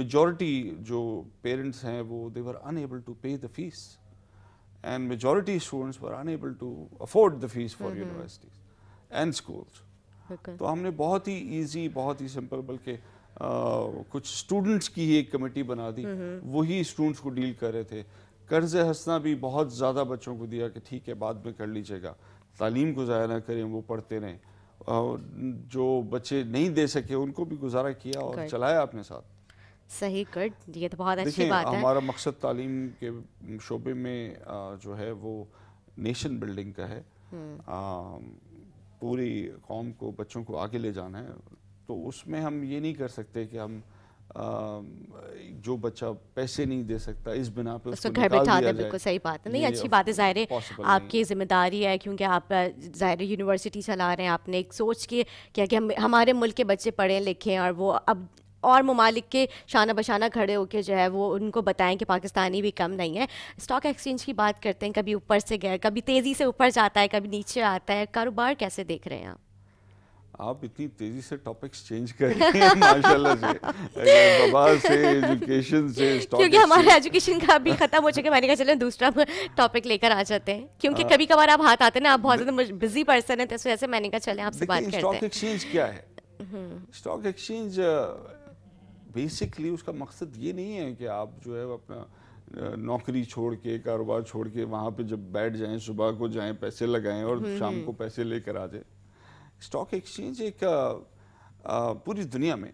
मेजॉरिटी जो पेरेंट्स हैं वो they were unable to pay the fees and majority students were unable to afford the fees for universities and schools तो हमने बहुत ही इजी बहुत ही सिंपल बल्कि कुछ स्टूडेंट्स की ही एक कमेटी बना दी हम्म, हम्म। वही स्टूडेंट्स को डील कर रहे थे कर्ज हंसना भी बहुत ज़्यादा बच्चों को दिया कि ठीक है बाद में कर लीजिएगा तालीम को ज़ाया ना करें वो पढ़ते रहें जो बच्चे नहीं दे सके उनको भी गुजारा किया और चलाया अपने साथ सही कर ये तो बहुत अच्छी बात है हमारा मकसद तालीम के शोबे में जो है वो नेशन बिल्डिंग का है हम्म। पूरी कौम को बच्चों को आगे ले जाना है तो उसमें हम ये नहीं कर सकते कि हम आ, जो बच्चा पैसे नहीं दे सकता इस बिना पे उसको घर बैठा दे बिल्कुल सही बात है नहीं अच्छी बात है ज़ाहिर आपकी ज़िम्मेदारी है क्योंकि आप ज़ाहिर यूनिवर्सिटी चला रहे हैं आपने एक सोच के क्या कि हम हमारे मुल्क के बच्चे पढ़ें लिखें और वो अब और ममालिक के शाना बशाना खड़े होकर जो है वो उनको बताएं कि पाकिस्तानी भी कम नहीं है स्टॉक एक्सचेंज की बात करते हैं कभी ऊपर से गए कभी तेज़ी से ऊपर जाता है कभी नीचे आता है कारोबार कैसे देख रहे हैं आप आप इतनी तेजी से टॉपिक्स चेंज कर रहे हैं माशाल्लाह से बाबा से एजुकेशन से क्योंकि हमारे एजुकेशन का भी खत्म हो चुका मैंने कहा चलो दूसरा टॉपिक लेकर आ जाते हैं क्योंकि आ, हाँ। कभी कभार आप हाथ आते हैं ना आप बहुत ज्यादा बिजी पर्सन है तो इस वजह से मैंने कहा चले आपसे बात करते हैं स्टॉक एक्सचेंज क्या है स्टॉक हम्म। एक्सचेंज बेसिकली उसका मकसद ये नहीं है कि आप जो है अपना नौकरी छोड़ के कारोबार छोड़ के वहाँ पे जब बैठ जाएं सुबह को जाएं पैसे लगाएं और हम्म, शाम हम्म। को पैसे लेकर आ जाएं स्टॉक एक्सचेंज एक आ, पूरी दुनिया में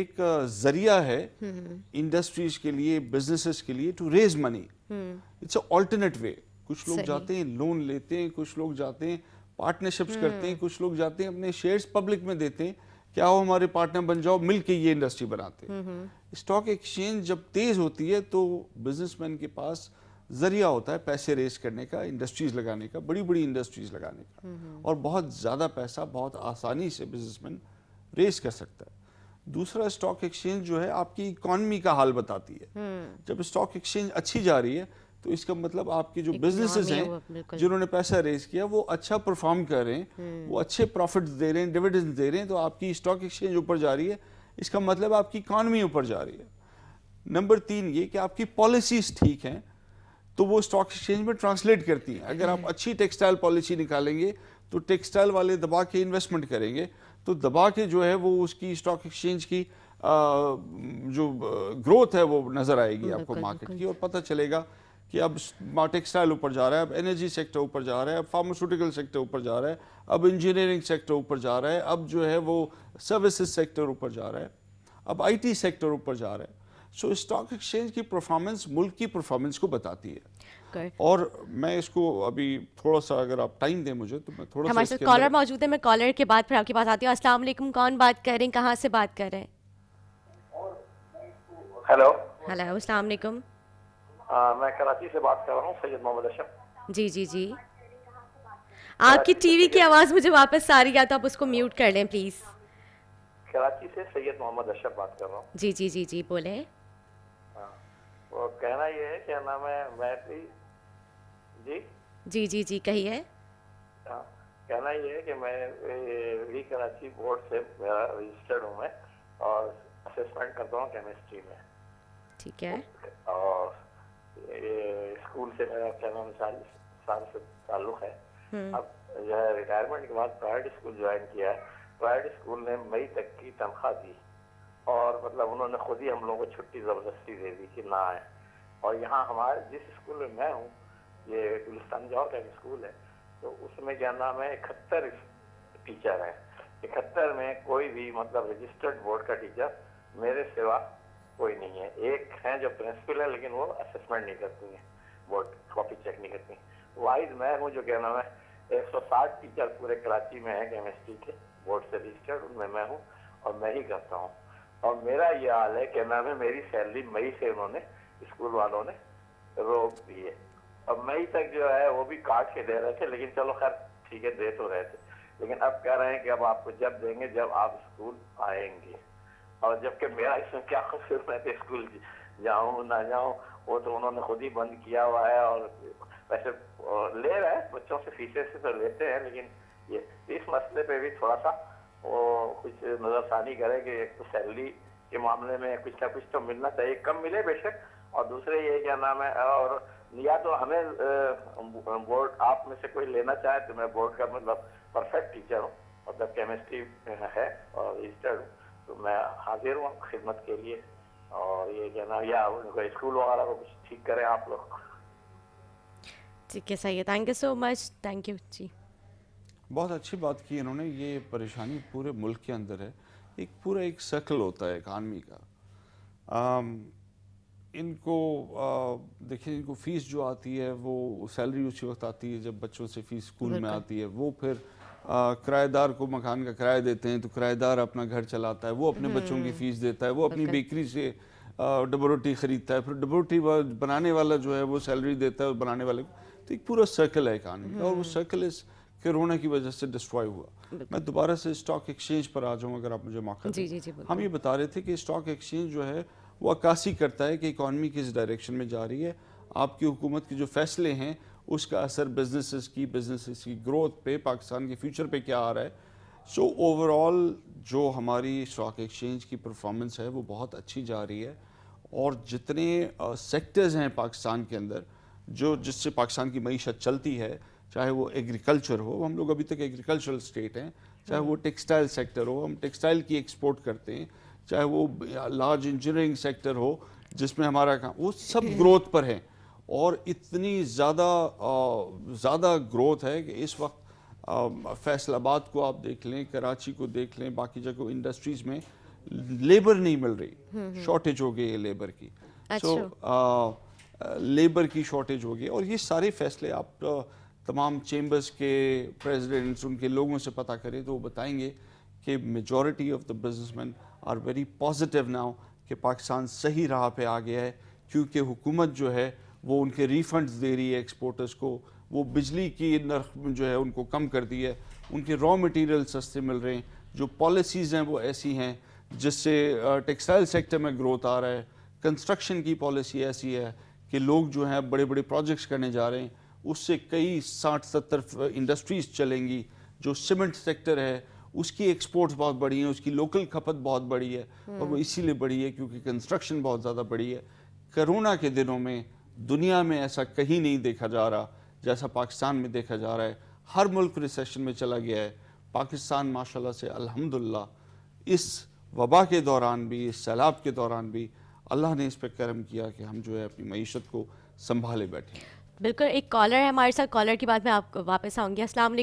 एक जरिया है हम्म, इंडस्ट्रीज के लिए बिजनेसेस के लिए to raise money it's a alternate way कुछ लोग जाते हैं लोन लेते हैं कुछ लोग जाते हैं पार्टनरशिप्स करते हैं कुछ लोग जाते हैं अपने शेयर्स पब्लिक में देते हैं कि आओ हमारे पार्टनर बन जाओ मिल ये इंडस्ट्री बनाते हैं स्टॉक हम्म, एक्सचेंज हम्म। जब तेज़ होती है तो बिजनेसमैन के पास जरिया होता है पैसे रेस करने का इंडस्ट्रीज लगाने का बड़ी बड़ी इंडस्ट्रीज लगाने का हम्म, और बहुत ज़्यादा पैसा बहुत आसानी से बिजनेसमैन रेस कर सकता है दूसरा स्टॉक एक्सचेंज जो है आपकी इकोनॉमी का हाल बताती है जब स्टॉक एक्सचेंज अच्छी जा रही है तो इसका मतलब आपके जो बिजनेसेस हैं जिन्होंने पैसा रेज किया वो अच्छा परफॉर्म कर रहे हैं हम्म। वो अच्छे प्रॉफिट्स दे रहे हैं डिविडेंस दे रहे हैं तो आपकी स्टॉक एक्सचेंज ऊपर जा रही है इसका मतलब आपकी इकॉनमी ऊपर जा रही है नंबर तीन ये कि आपकी पॉलिसीज ठीक हैं तो वो स्टॉक एक्सचेंज में ट्रांसलेट करती हैं अगर आप हम्म। अच्छी टेक्सटाइल पॉलिसी निकालेंगे तो टेक्सटाइल वाले दबा के इन्वेस्टमेंट करेंगे तो दबा के जो है वो उसकी स्टॉक एक्सचेंज की आ, जो ग्रोथ है वो नज़र आएगी आपको मार्केट की और पता चलेगा कि अब टेक्सटाइल ऊपर जा रहा है अब एनर्जी सेक्टर ऊपर जा रहा है अब फार्मास्यूटिकल सेक्टर ऊपर जा रहा है अब इंजीनियरिंग सेक्टर ऊपर जा रहा है अब जो है वो सर्विसेज सेक्टर ऊपर जा रहा है अब आईटी सेक्टर ऊपर जा रहा है सो स्टॉक एक्सचेंज की परफॉर्मेंस मुल्क की परफॉर्मेंस को बताती है और मैं इसको अभी थोड़ा सा अगर आप टाइम दें मुझे तो मैं थोड़ा सा कॉलर मौजूद है मैं कॉलर के बाद फिर आपके पास आती हूँ असला कौन बात कर रहे हैं कहाँ से बात कर रहे हैं हेलो हेलो अस्सलाम मैं कराची से बात कर रहा हूँ सैयद मोहम्मद अशरफ जी जी जी आपकी टीवी की आवाज़ मुझे वापस आ रही है तो आप उसको म्यूट कर लें प्लीज़ कराची से सैयद मोहम्मद अशरफ बात कर रहा हूँ जी जी जी जी बोले वो कहना ये है क्या नाम है मैं भी जी जी जी जी है कहना ये है कि मैं भी कराची बोर्ड से मेरा रजिस्टर्ड हूँ मैं और असेसमेंट करता हूँ केमिस्ट्री में ठीक है और स्कूल से मेरा क्या नाम साल साल से ताल्लुक है हम्म। अब जो है रिटायरमेंट के बाद प्राइवेट स्कूल ज्वाइन किया है प्राइवेट स्कूल ने मई तक की तनख्वाह दी और मतलब उन्होंने खुद ही हम लोगों को छुट्टी ज़बरदस्ती दे दी कि ना आए और यहाँ हमारे जिस स्कूल में मैं हूँ ये गुलिस्तान जौर का स्कूल है तो उसमें क्या नाम है इकहत्तर टीचर हैं इकहत्तर में कोई भी मतलब रजिस्टर्ड बोर्ड का टीचर मेरे सिवा कोई नहीं है एक है जो प्रिंसिपल है लेकिन वो असेसमेंट नहीं करती है बोर्ड कॉपी चेक नहीं करती वाइज मैं हूँ जो क्या नाम है एक सौ साठ टीचर पूरे कराची में है केमिस्ट्री के बोर्ड से रजिस्टर्ड उनमें मैं हूँ और मैं ही करता हूँ और मेरा ये हाल है क्या नाम है मेरी सैलरी मई से उन्होंने स्कूल वालों ने रोक दी है और मई तक जो है वो भी काट के दे रहे थे लेकिन चलो खैर ठीक है दे तो रहे थे लेकिन अब कह रहे हैं कि अब आपको जब देंगे जब आप स्कूल आएंगे और जबकि मेरा इसमें क्या कसूर मैं तो स्कूल जाऊँ ना जाऊँ वो तो उन्होंने खुद ही बंद किया हुआ है और वैसे ले रहे हैं बच्चों से फीसें से तो लेते हैं लेकिन ये इस मसले पे भी थोड़ा सा वो कुछ नज़रसानी करे कि एक तो सैलरी के मामले में कुछ ना कुछ तो मिलना चाहिए कम मिले बेशक और दूसरे ये क्या नाम है और या तो हमें बोर्ड आप में से कोई लेना चाहे तो मैं बोर्ड का मतलब परफेक्ट टीचर हूँ मतलब केमिस्ट्री है और रजिस्टर्ड हूँ तो मैं हाजिर हूँ खिदमत के लिए और ये कहना या उनका स्कूल वगैरह को कुछ ठीक करें आप लोग ठीक है सही है thank you so much thank you ji बहुत अच्छी बात की इन्होंने ये परेशानी पूरे मुल्क के अंदर है एक पूरा एक सर्कल होता है इकानमी का आम, um, इनको uh, देखिए इनको फ़ीस जो आती है वो सैलरी उसी वक्त आती है जब बच्चों से फ़ीस स्कूल में आती है वो फिर किराएदार को मकान का किराया देते हैं तो किराएदार अपना घर चलाता है वो अपने हम्म। बच्चों की फीस देता है वो अपनी बेकरी से डबल रोटी खरीदता है फिर डबल रोटी बनाने वाला जो है वो सैलरी देता है बनाने वाले को तो एक पूरा सर्कल है इकानमी और वो सर्कल हम्म। इस कोरोना की वजह से डिस्ट्रॉय हुआ मैं दोबारा से स्टॉक एक्सचेंज पर आ जाऊँ अगर आप मुझे मौका हम ये बता रहे थे कि स्टॉक एक्सचेंज जो है वो अक्सी करता है कि इकानमी किस डायरेक्शन में जा रही है आपकी हुकूमत के जो फैसले हैं उसका असर बिजनेसेस की बिजनेसेस की ग्रोथ पे पाकिस्तान के फ्यूचर पे क्या आ रहा है सो so, ओवरऑल जो हमारी स्टॉक एक्सचेंज की परफॉर्मेंस है वो बहुत अच्छी जा रही है और जितने सेक्टर्स uh, हैं पाकिस्तान के अंदर जो जिससे पाकिस्तान की मीशत चलती है चाहे वो एग्रीकल्चर हो हम लोग अभी तक एग्रीकल्चरल स्टेट हैं चाहे वो टेक्सटाइल सेक्टर हो हम टेक्सटाइल की एक्सपोर्ट करते हैं चाहे वो लार्ज इंजीनियरिंग सेक्टर हो जिसमें हमारा काम वो सब ग्रोथ पर है और इतनी ज़्यादा ज़्यादा ग्रोथ है कि इस वक्त फैसलाबाद को आप देख लें कराची को देख लें बाकी जगह इंडस्ट्रीज में लेबर नहीं मिल रही हम्म, हम्म। शॉर्टेज हो गई है लेबर की सो अच्छा। लेबर की शॉर्टेज हो गई और ये सारे फैसले आप तमाम चेंबर्स के प्रेसिडेंट्स उनके लोगों से पता करें तो वो बताएंगे कि majority of the businessman are very positive now कि पाकिस्तान सही राह पे आ गया है क्योंकि हुकूमत जो है वो उनके रिफंड्स दे रही है एक्सपोर्टर्स को वो बिजली की नर्ख जो है उनको कम कर दी है उनके रॉ मटेरियल सस्ते मिल रहे हैं जो पॉलिसीज़ हैं वो ऐसी हैं जिससे टेक्सटाइल सेक्टर में ग्रोथ आ रहा है कंस्ट्रक्शन की पॉलिसी ऐसी है कि लोग जो हैं बड़े बड़े प्रोजेक्ट्स करने जा रहे हैं उससे कई साठ सत्तर इंडस्ट्रीज़ चलेंगी जो सीमेंट सेक्टर है उसकी एक्सपोर्ट्स बहुत बड़ी हैं उसकी लोकल खपत बहुत बड़ी है और वो हम्म। इसीलिए बढ़ी है क्योंकि कंस्ट्रक्शन बहुत ज़्यादा बढ़ी है करोना के दिनों में दुनिया में ऐसा कहीं नहीं देखा जा रहा जैसा पाकिस्तान में देखा जा रहा है हर मुल्क रिसेशन में चला गया है पाकिस्तान माशाल्लाह से अल्हम्दुलिल्लाह इस वबा के दौरान भी इस सैलाब के दौरान भी अल्लाह ने इस पर करम किया कि हम जो है अपनी मीशत को संभाले बैठे बिल्कुल एक कॉलर है हमारे साथ कॉलर की बात में आप वापस आऊँगी असलम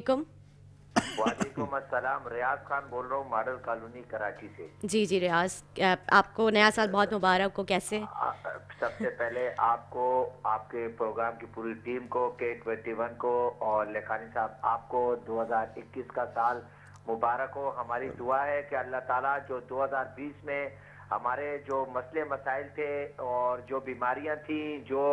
सलाम रियाज खान बोल रहा हूँ मॉडल कॉलोनी कराची से जी जी रियाज आपको नया साल बहुत मुबारक हो कैसे सबसे पहले आपको आपके प्रोग्राम की पूरी टीम को के ट्वेंटी वन को और लेखानी साहब आपको 2021 का साल मुबारक हो हमारी दुआ है कि अल्लाह ताला जो 2020 में हमारे जो मसले मसाइल थे और जो बीमारियां थी जो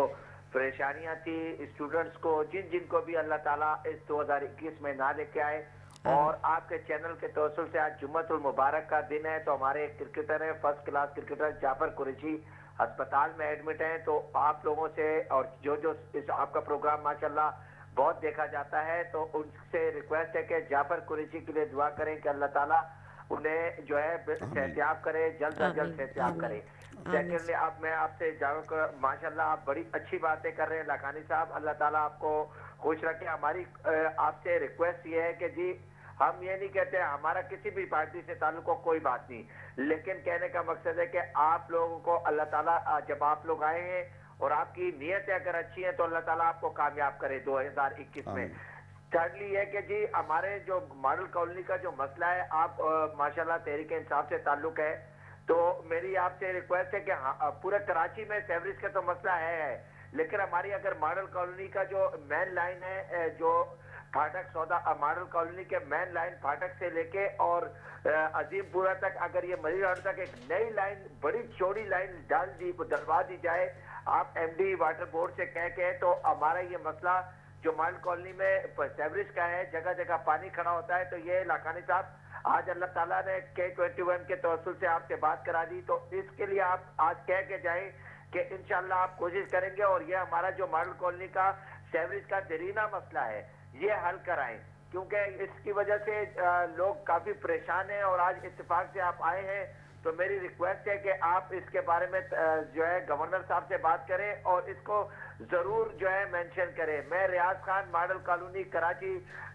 परेशानियां थी स्टूडेंट्स को जिन जिन को भी अल्लाह ताला इस 2021 में ना लेके आए हाँ। और आपके चैनल के तौसल से आज जुम्मतुल मुबारक का दिन है तो हमारे एक क्रिकेटर है first class cricketer Jafar Qureshi अस्पताल में एडमिट हैं तो आप लोगों से और जो जो इस आपका प्रोग्राम माशाल्लाह बहुत देखा जाता है तो उनसे रिक्वेस्ट है कि जाफर कुरेशी के लिए दुआ करें कि अल्लाह ताला उन्हें जो है सहत्याब करें जल्द से जल्द सहत्याब करें सेकेंडली आप मैं आपसे जाकर माशाला आप बड़ी अच्छी बातें कर रहे हैं लाखानी साहब अल्लाह ताला आपको खुश रखे हमारी आपसे रिक्वेस्ट ये है कि जी हम ये नहीं कहते हमारा किसी भी पार्टी से ताल्लुक को कोई बात नहीं लेकिन कहने का मकसद है कि आप लोगों को अल्लाह ताला जब आप लोग आए हैं और आपकी नीयतें अगर अच्छी हैं तो अल्लाह ताला आपको कामयाब करे 2021 में थर्डली है कि जी हमारे जो मॉडल कॉलोनी का जो मसला है आप माशाल्लाह तहरीक इंसाफ से ताल्लुक है तो मेरी आपसे रिक्वेस्ट है कि हाँ, पूरे कराची में सेवरेज का तो मसला है लेकिन हमारी अगर मॉडल कॉलोनी का जो मेन लाइन है जो फाटक सौदा मॉडल कॉलोनी के मेन लाइन फाटक से लेके और अजीमपुरा तक अगर ये मरी रोड तक एक नई लाइन बड़ी चौड़ी लाइन डाल दी डलवा दी जाए आप एमडी वाटर बोर्ड से कह के तो हमारा ये मसला जो मॉडल कॉलोनी में सेवरेज का है जगह जगह पानी खड़ा होता है तो ये लाखानी साहब आज अल्लाह ताला ने के ट्वेंटी वन के तवसल से आपसे बात करा दी तो इसके लिए आप आज कह के जाए कि इंशाल्लाह आप कोशिश करेंगे और ये हमारा जो मॉडल कॉलोनी का सेवरेज का दरीना मसला है ये हल कराएं क्योंकि इसकी वजह से लोग काफी परेशान हैं और आज इतफाक से आप आए हैं तो मेरी रिक्वेस्ट है कि आप इसके बारे में जो है गवर्नर साहब से बात करें और इसको जरूर जो है मेंशन करें मैं Riaz Khan model colony Karachi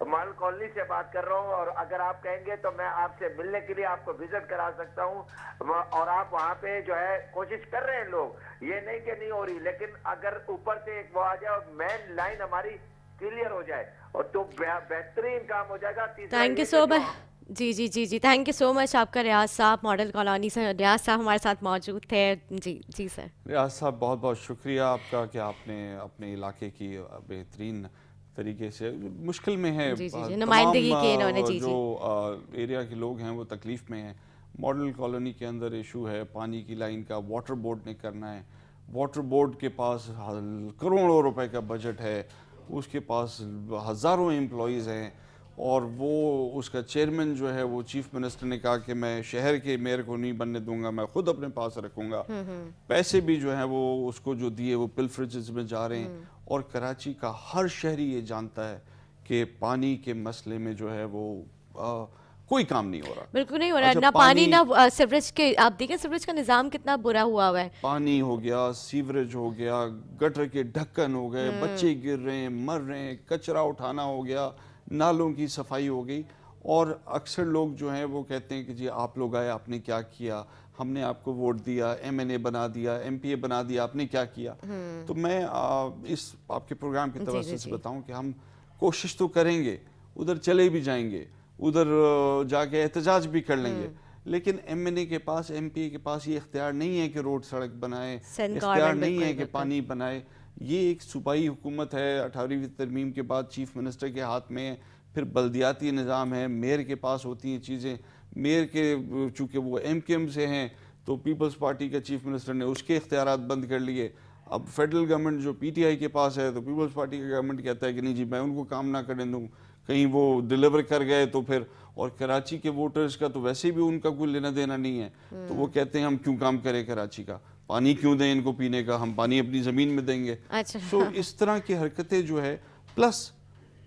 model colony से बात कर रहा हूं और अगर आप कहेंगे तो मैं आपसे मिलने के लिए आपको विजिट करा सकता हूं और आप वहां पे जो है कोशिश कर रहे हैं लोग ये नहीं कि नहीं हो रही लेकिन अगर ऊपर से एक वो आ जाए मेन लाइन हमारी क्लियर हो जाए और तो बेहतरीन काम हो जाएगा थैंक यू सो मच जी जी जी जी थैंक यू सो मच आपका रियाज साहब मॉडल कॉलोनी से रियाज साहब हमारे साथ मौजूद थे जी जी सर रियाज साहब बहुत बहुत शुक्रिया आपका कि आपने अपने इलाके की बेहतरीन तरीके से मुश्किल में है नुमाइंदगी की इन्होंने जी जो जी। एरिया के लोग हैं वो तकलीफ़ में हैं मॉडल कॉलोनी के अंदर इशू है पानी की लाइन का वाटर बोर्ड ने करना है वाटर बोर्ड के पास करोड़ों रुपए का बजट है उसके पास हज़ारों एम्प्लॉज़ हैं और वो उसका चेयरमैन जो है वो चीफ मिनिस्टर ने कहा कि मैं शहर के मेयर को नहीं बनने दूंगा मैं खुद अपने पास रखूंगा हम्म, हम्म। पैसे भी जो है वो उसको जो दिए वो पिलफ्रिज में जा रहे हैं हम्म। और कराची का हर शहरी ये जानता है कि पानी के मसले में जो है वो आ, कोई काम नहीं हो रहा बिल्कुल नहीं हो रहा अच्छा, ना पानी, पानी ना सीवरेज के आप देखें सीवरेज का निज़ाम कितना बुरा हुआ हुआ है पानी हो गया सीवरेज हो गया गटर के ढक्कन हो गए हम्म। बच्चे गिर रहे हैं मर रहे हैं कचरा उठाना हो गया नालों की सफाई हो गई और अक्सर लोग जो हैं वो कहते हैं कि जी आप लोग आए आपने क्या किया हमने आपको वोट दिया एमएनए बना दिया एमपीए बना दिया आपने क्या किया हम्म। तो मैं आ, इस आपके प्रोग्राम के तवसत से बताऊं कि हम कोशिश तो करेंगे उधर चले भी जाएंगे उधर जाके एहतजाज भी कर लेंगे हम्म। लेकिन एमएनए के पास एमपी के पास ये इख्तियार नहीं है कि रोड सड़क बनाए इख्तियार नहीं है कि पानी बनाए ये एक सूबाई हुकूमत है अठारहवीं तरमीम के बाद चीफ मिनिस्टर के हाथ में फिर बल्दियाती निज़ाम है मेयर के पास होती हैं चीज़ें मेयर के चूँकि वो एम के एम से हैं तो पीपल्स पार्टी के चीफ मिनिस्टर ने उसके इख्तियार बंद कर लिए अब फेडरल गवर्नमेंट जो पीटीआई के पास है तो पीपल्स पार्टी का गवर्नमेंट कहता है कि नहीं जी मैं उनको काम ना करने दूँ कहीं वो डिलीवर कर गए तो फिर और कराची के वोटर्स का तो वैसे भी उनका कोई लेना देना नहीं है तो वो कहते हैं हम क्यों काम करें कराची का पानी क्यों दें इनको पीने का हम पानी अपनी ज़मीन में देंगे अच्छा सो इस तरह की हरकतें जो है प्लस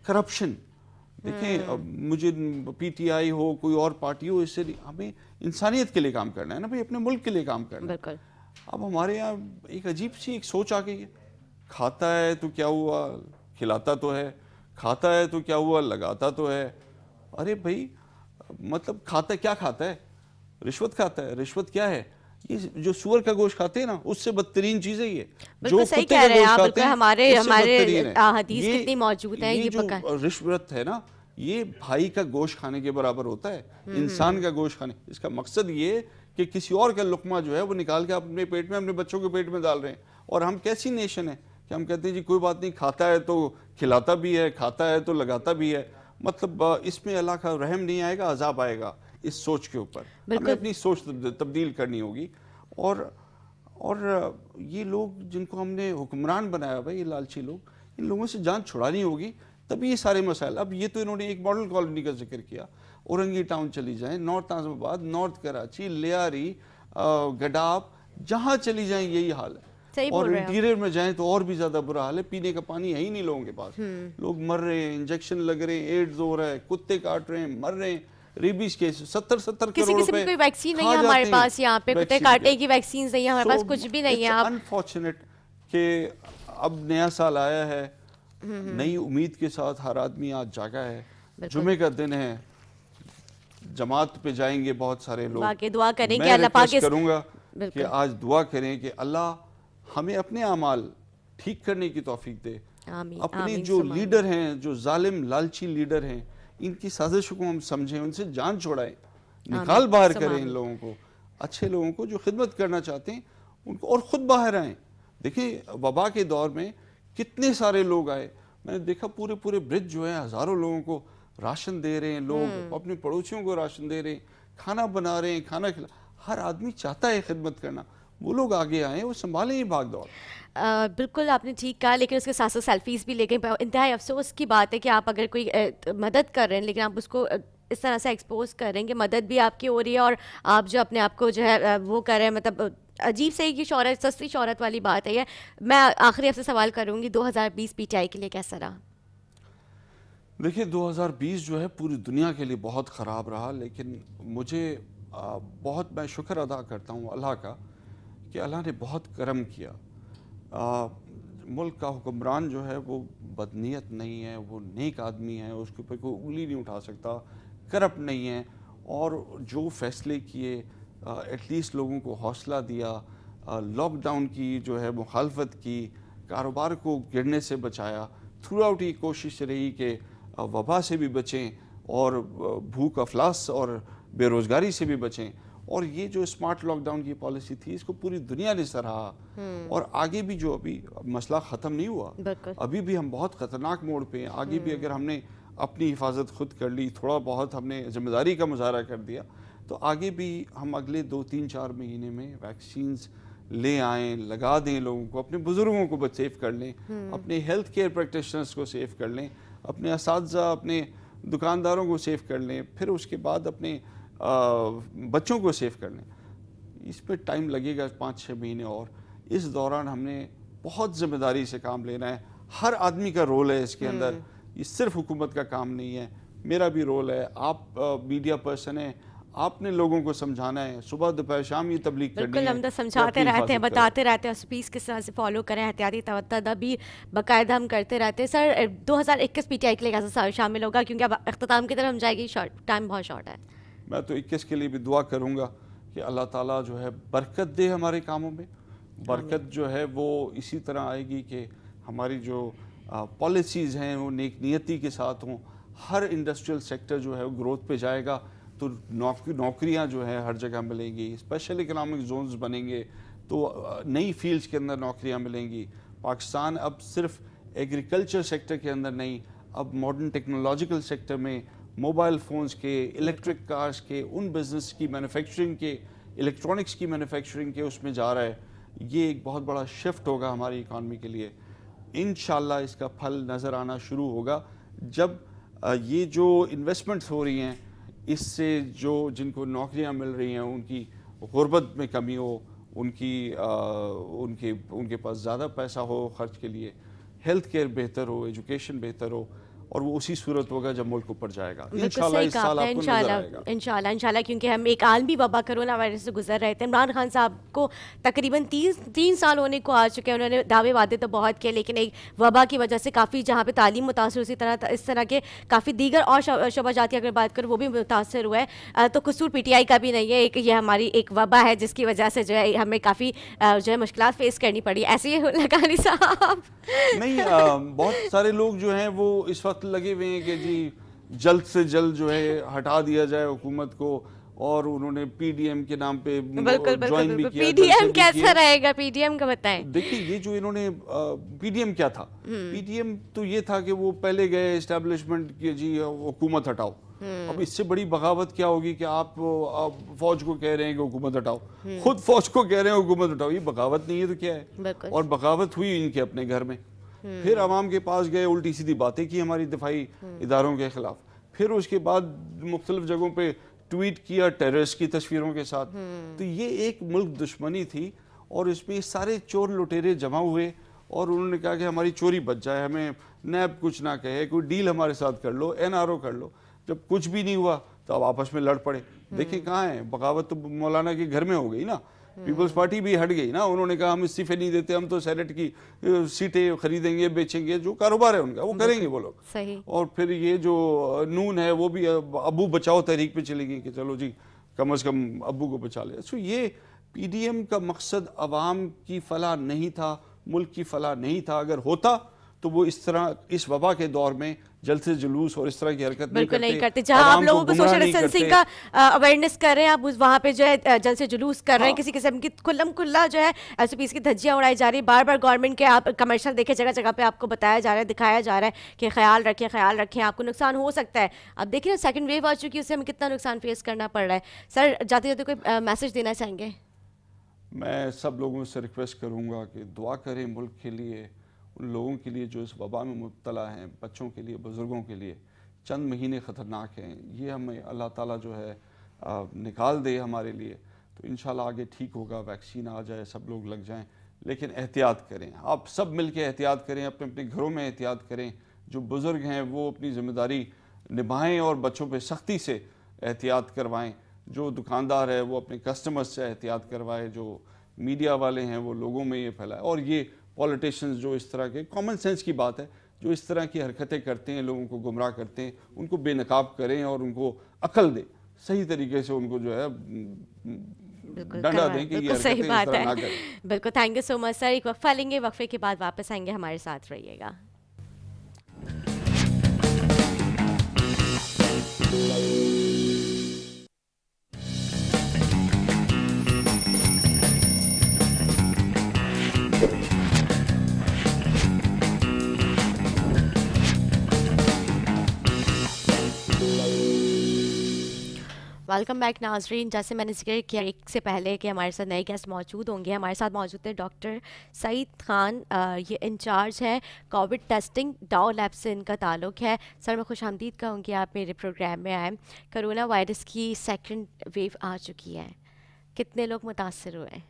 करप्शन देखें हम्म। अब मुझे पीटीआई हो कोई और पार्टी हो इससे हमें इंसानियत के लिए काम करना है ना भाई अपने मुल्क के लिए काम करना है अब हमारे यहाँ एक अजीब सी एक सोच आ गई है खाता है तो क्या हुआ खिलाता तो है खाता है तो क्या हुआ लगाता तो है अरे भाई मतलब खाता क्या खाता है रिश्वत खाता है रिश्वत क्या है ये जो सुअर का गोश्त खाते हैं ना उससे बदतरीन चीज है ये जो सही कह रहे हैं आप हमारे हमारे हदीस कितनी मौजूद है ये, ये जो रिश्वत है ना ये भाई का गोश्त खाने के बराबर होता है हम्म। इंसान का गोश्त खाने इसका मकसद ये कि किसी और का लुकमा जो है वो निकाल के अपने पेट में अपने बच्चों के पेट में डाल रहे हैं और हम कैसी नेशन है कि हम कहते हैं जी कोई बात नहीं खाता है तो खिलाता भी है खाता है तो लगाता भी है मतलब इसमें अल्लाह का रहम नहीं आएगा अजाब आएगा इस सोच के ऊपर हमें अपनी सोच तब्दील करनी होगी और और ये लोग जिनको हमने हुक्मरान बनाया भाई ये लालची लोग इन लोगों से जान छुड़ानी होगी तभी ये सारे मसाइल अब ये तो इन्होंने एक मॉडल कॉलोनी का जिक्र किया औरंगी टाउन चली जाएँ नॉर्थ आजमाबाद नॉर्थ कराची लियारी गडाप जहाँ चली जाएँ यही हाल है और इंटीरियर में जाएं तो और भी ज्यादा बुरा हाल है पीने का पानी है ही नहीं लोगों के पास हम्म। लोग मर रहे हैं इंजेक्शन लग रहे हैं एड्स हो रहा है कुत्ते काट रहे हैं मर रहे हैं रेबीज सत्तर सत्तर किसी किसी कोई वैक्सीन नहीं है हमारे पास यहाँ पे कुत्ते की वैक्सीन नहीं है हमारे पास कुछ भी नहीं है अनफॉर्चुनेट के अब नया साल आया है हम्म। नई उम्मीद के साथ हर आदमी आज जागा है जुमे का दिन है जमात पे जाएंगे बहुत सारे लोग दुआ करेंगे अल्लाह करूंगा कि आज दुआ करें कि अल्लाह हमें अपने अमाल ठीक करने की तोफीक दे आमीन, अपने आमीन, जो लीडर हैं जो जालिम लालची लीडर हैं इनकी साजिश को हम समझें उनसे जान छुड़ाएं निकाल बाहर करें इन लोगों को अच्छे लोगों को जो खिदमत करना चाहते हैं उनको और ख़ुद बाहर आए देखिए वबा के दौर में कितने सारे लोग आए मैंने देखा पूरे पूरे ब्रिज जो है हज़ारों लोगों को राशन दे रहे हैं लोग हम्म। अपने पड़ोसियों को राशन दे रहे हैं खाना बना रहे हैं खाना खिला हर आदमी चाहता है खिदमत करना वो लोग आगे आए वो संभाले ही भाग दौड़ आ, बिल्कुल आपने ठीक कहा लेकिन उसके साथ साथ सेल्फीज़ भी ले गए इंतहाई अफसोस की बात है कि आप अगर कोई ए, मदद कर रहे हैं लेकिन आप उसको इस तरह से एक्सपोज कर रहे हैं कि मदद भी आपकी हो रही है और आप जो अपने आप को जो है वो कर रहे हैं मतलब अजीब से ही शहरत सस्ती शहरत वाली बात है ये मैं आखिरी आपसे सवाल करूँगी टी पीटीआई के लिए कैसा रहा देखिए 2020 जो है पूरी दुनिया के लिए बहुत ख़राब रहा लेकिन मुझे बहुत मैं शुक्र अदा करता हूँ अल्लाह का कि अल्लाह ने बहुत करम किया आ, मुल्क का हुक्मरान जो है वो बदनीत नहीं है वो नेक आदमी है उसके ऊपर कोई उंगली नहीं उठा सकता करप्ट नहीं है और जो फैसले किए एटलीस्ट लोगों को हौसला दिया लॉकडाउन की जो है मुखालफत की कारोबार को गिरने से बचाया थ्रू आउट ये कोशिश रही कि वबा से भी बचें और भूख अफलास और बेरोज़गारी से भी बचें और ये जो स्मार्ट लॉकडाउन की पॉलिसी थी इसको पूरी दुनिया ने सराहा हम्म। और आगे भी जो अभी मसला ख़त्म नहीं हुआ अभी भी हम बहुत ख़तरनाक मोड़ पे हैं आगे भी हम्म। अगर हमने अपनी हिफाजत खुद कर ली थोड़ा बहुत हमने जिम्मेदारी का मुजाहरा कर दिया तो आगे भी हम अगले दो तीन चार महीने में वैक्सीन ले आए लगा दें लोगों को अपने बुज़ुर्गों को सेफ हम्म। कर लें अपने हेल्थ केयर प्रैक्टिशनर्स को सेफ कर लें अपने इस अपने दुकानदारों को सेफ कर लें फिर उसके बाद अपने बच्चों को सेफ करने इस पर टाइम लगेगा पाँच छः महीने और इस दौरान हमने बहुत ज़िम्मेदारी से काम लेना है हर आदमी का रोल है इसके अंदर हम्म। ये सिर्फ हुकूमत का काम नहीं है मेरा भी रोल है आप मीडिया पर्सन है आपने लोगों को समझाना है सुबह दोपहर शाम ये तबलीग बिल्कुल हम तो समझाते रहते हैं बताते रहते हैं पीस किस तरह से फॉलो करें एहतियाती तवतदा भी बाकायदा हम करते रहते हैं सर दो हज़ार इक्कीस पी टी आई के लिए कैसा शामिल होगा क्योंकि अब अख्ताम की तरफ हम जाएगी शॉर्ट टाइम बहुत शॉर्ट है मैं तो इक्कीस के लिए भी दुआ करूँगा कि अल्लाह ताला जो है बरकत दे हमारे कामों में बरकत जो है वो इसी तरह आएगी कि हमारी जो पॉलिसीज़ हैं वो नेक नियति के साथ हों हर इंडस्ट्रियल सेक्टर जो है वो ग्रोथ पे जाएगा तो नौकरी नौकरियाँ जो है हर जगह मिलेंगी स्पेशल इकोनॉमिक जोन्स बनेंगे तो नई फील्ड्स के अंदर नौकरियाँ मिलेंगी पाकिस्तान अब सिर्फ एग्रीकल्चर सेक्टर के अंदर नहीं अब मॉडर्न टेक्नोलॉजिकल सेक्टर में मोबाइल फ़ोन्स के इलेक्ट्रिक कार्स के उन बिज़नेस की मैन्युफैक्चरिंग के इलेक्ट्रॉनिक्स की मैन्युफैक्चरिंग के उसमें जा रहा है ये एक बहुत बड़ा शिफ्ट होगा हमारी इकानमी के लिए इन इसका फल नज़र आना शुरू होगा जब ये जो इन्वेस्टमेंट्स हो रही हैं इससे जो जिनको नौकरियां मिल रही हैं उनकी गुर्बत में कमी हो उनकी आ, उनके उनके पास ज़्यादा पैसा हो खर्च के लिए हेल्थ केयर बेहतर हो एजुकेशन बेहतर हो और वो उसी सूरत होगा जब मुल्क ऊपर जाएगा इंशाल्लाह इंशाल्लाह क्योंकि हम एक आलमी वबा करोना वायरस से गुजर रहे थे इमरान खान साहब को तकरीबन तीन तीन साल होने को आ चुके हैं उन्होंने दावे वादे तो बहुत किए लेकिन एक वबा की वजह से काफ़ी जहाँ पे तालीम मुतासर उसी तरह इस तरह के काफ़ी दीगर और जात की अगर बात करूँ वो भी मुतासर हुआ है तो कसूर पी टी आई का भी नहीं है एक ये हमारी एक वबा है जिसकी वजह से जो है हमें काफ़ी जो है मुश्किल फेस करनी पड़ी ऐसे ही लगा साहब नहीं बहुत सारे लोग जो हैं वो इस वक्त बहुत लगे हुए हैं कि जी जल्द से जल्द जो है हटा दिया जाए हुकूमत को और उन्होंने पीडीएम के नाम पे ज्वाइन भी किया पीडीएम कैसा रहेगा पीडीएम का बताएं देखिए ये जो इन्होंने पीडीएम क्या था पीडीएम हम्म। तो ये था कि वो पहले गए एस्टेब्लिशमेंट के जी हुकूमत हटाओ हम्म। अब इससे बड़ी बगावत क्या होगी कि आप, आप फौज को कह रहे हैं कि हुकूमत हटाओ हम्म। खुद फौज को कह रहे हैं हुकूमत हटाओ ये बगावत नहीं है तो क्या है और बगावत हुई इनके अपने घर में फिर आवाम के पास गए उल्टी सीधी बातें की हमारी दिफाई इदारों के खिलाफ फिर उसके बाद मुख्तलिफ जगहों पर ट्वीट किया टेरिस की तस्वीरों के साथ तो ये एक मुल्क दुश्मनी थी और इसमें सारे चोर लुटेरे जमा हुए और उन्होंने कहा कि हमारी चोरी बच जाए हमें नैब कुछ ना कहे कोई डील हमारे साथ कर लो एन कर लो जब कुछ भी नहीं हुआ तो आप आपस में लड़ पड़े देखिए कहाँ है बगावत तो मौलाना के घर में हो गई ना पीपल्स पार्टी भी हट गई ना उन्होंने कहा हम इस्तीफे नहीं देते हम तो सेनेट की सीटें खरीदेंगे बेचेंगे जो कारोबार है उनका वो करेंगे वो लोग और फिर ये जो नून है वो भी अबू बचाओ तहरीक पे चले गई कि चलो जी कम अज़ कम अबू को बचा लिया सो ये पीडीएम का मकसद अवाम की फलाह नहीं था मुल्क की फलाह नहीं था अगर होता तो वो इस तरह इस वबा के दौर में जल्द से जुलूस और इस तरह की हरकत बिल्कुल नहीं करते, करते। जहां आप लोगों को सोशल डिस्टेंसिंग का अवेयरनेस कर रहे हैं आप वहाँ पे जो है जल्द से जुलूस कर हाँ। रहे हैं हाँ। किसी किस्म की खुल्लम खुल्ला जो है एस पी की धज्जियाँ उड़ाई जा रही है बार बार गवर्नमेंट के आप कमर्शल देखे जगह जगह पे आपको बताया जा रहा है दिखाया जा रहा है कि ख्याल रखें ख्याल रखें आपको नुकसान हो सकता है अब देखिए ना सेकेंड वेव आ चुकी है उससे हमें कितना नुकसान फेस करना पड़ रहा है सर जाते जाते कोई मैसेज देना चाहेंगे मैं सब लोगों से रिक्वेस्ट करूँगा कि दुआ करें मुल्क के लिए लोगों के लिए जो इस वबा में मुबतला हैं बच्चों के लिए बुज़ुर्गों के लिए चंद महीने ख़तरनाक हैं ये हमें अल्लाह ताला जो है निकाल दे हमारे लिए तो इन आगे ठीक होगा वैक्सीन आ जाए सब लोग लग जाएँ लेकिन एहतियात करें आप सब मिल के एहतियात करें अपने अपने घरों में एहतियात करें जो बुज़ुर्ग हैं वो अपनी ज़िम्मेदारी निभाएँ और बच्चों पर सख्ती से एहतियात करवाएँ जो दुकानदार है वो अपने कस्टमर्स से एहतियात करवाए जो मीडिया वाले हैं वो लोगों में ये फैलाए और ये पॉलिटिशियंस जो इस तरह के कॉमन सेंस की बात है जो इस तरह की हरकतें करते हैं लोगों को गुमराह करते हैं उनको बेनकाब करें और उनको अकल दें सही तरीके से उनको जो है डंडा दें कि ये सही बात है बिल्कुल thank you so much sir एक वक्फा लेंगे वक्फे के बाद वापस आएंगे हमारे साथ रहिएगा वेलकम बैक नाजरीन जैसे मैंने जिक्र किया एक से पहले कि हमारे साथ नए गेस्ट मौजूद होंगे हमारे साथ मौजूद थे डॉक्टर सईद खान ये इंचार्ज हैं कोविड टेस्टिंग डाओ लैब से इनका ताल्लुक है सर मैं खुश आमदीद कहूँगी आप मेरे प्रोग्राम में आए करोना वायरस की सेकेंड वेव आ चुकी है कितने लोग मुतासर हुए हैं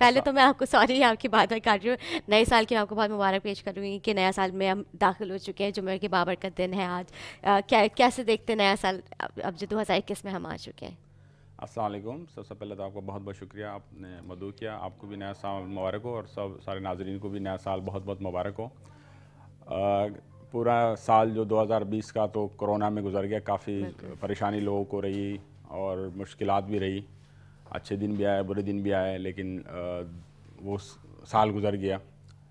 पहले तो मैं आपको सॉरी आपकी बात में काट रही हूँ नए साल की आपको बहुत मुबारक पेश करूँगी कि नया साल में हम दाखिल हो चुके हैं जुमे के बाबर का दिन है आज आ, क्या कैसे देखते हैं नया साल अब जो दो में हम आ चुके हैं असलम सबसे पहले तो आपका बहुत बहुत शुक्रिया आपने मदू किया आपको भी नया साल मुबारक हो और सब सारे नाजरन को भी नया साल बहुत बहुत मुबारक हो पूरा साल जो 2020 का तो कोरोना में गुजर गया काफ़ी परेशानी लोगों को रही और मुश्किल भी रही अच्छे दिन भी आए बुरे दिन भी आए लेकिन वो साल गुजर गया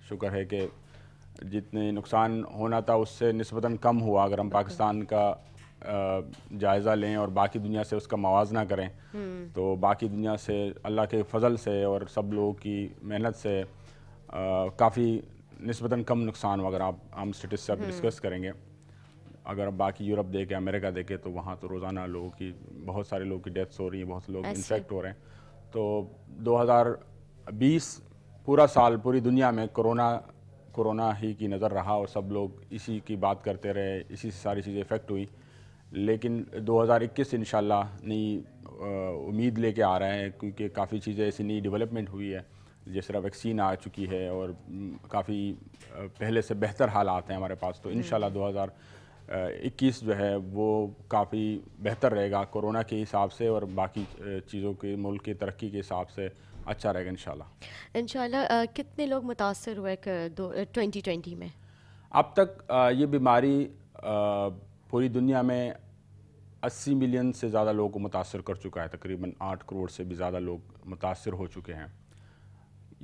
शुक्र है कि जितने नुकसान होना था उससे नस्बता कम हुआ अगर हम पाकिस्तान का जायज़ा लें और बाकी दुनिया से उसका मुवजना करें हम्म। तो बाकी दुनिया से अल्लाह के फजल से और सब लोगों की मेहनत से काफ़ी नस्बता कम नुकसान हुआ अगर आप हम स्टेटस से आप हम्म। डिस्कस करेंगे अगर आप बाकी यूरोप देखें अमेरिका देखें तो वहाँ तो रोज़ाना लोगों की बहुत सारे लोगों की डेथ्स हो रही हैं बहुत से लोग इन्फेक्ट हो रहे हैं तो 2020 पूरा साल पूरी दुनिया में कोरोना कोरोना ही की नज़र रहा और सब लोग इसी की बात करते रहे इसी से सारी चीज़ें इफ़ेक्ट हुई लेकिन 2021 इन नई उम्मीद लेके आ रहे हैं क्योंकि काफ़ी चीज़ें ऐसी नई डेवलपमेंट हुई है जिस तरह वैक्सीन आ चुकी है और काफ़ी पहले से बेहतर हालात हैं हमारे पास तो हम्म। इन इक्कीस जो है वो काफ़ी बेहतर रहेगा कोरोना के हिसाब से और बाकी चीज़ों के मुल्क की तरक्की के हिसाब से अच्छा रहेगा इंशाल्लाह इंशाल्लाह कितने लोग मुतासर हुए ट्वेंटी ट्वेंटी में अब तक आ, ये बीमारी पूरी दुनिया में 80 मिलियन से ज़्यादा लोगों को मुतासर कर चुका है तकरीबन 8 करोड़ से भी ज़्यादा लोग मुतासर हो चुके हैं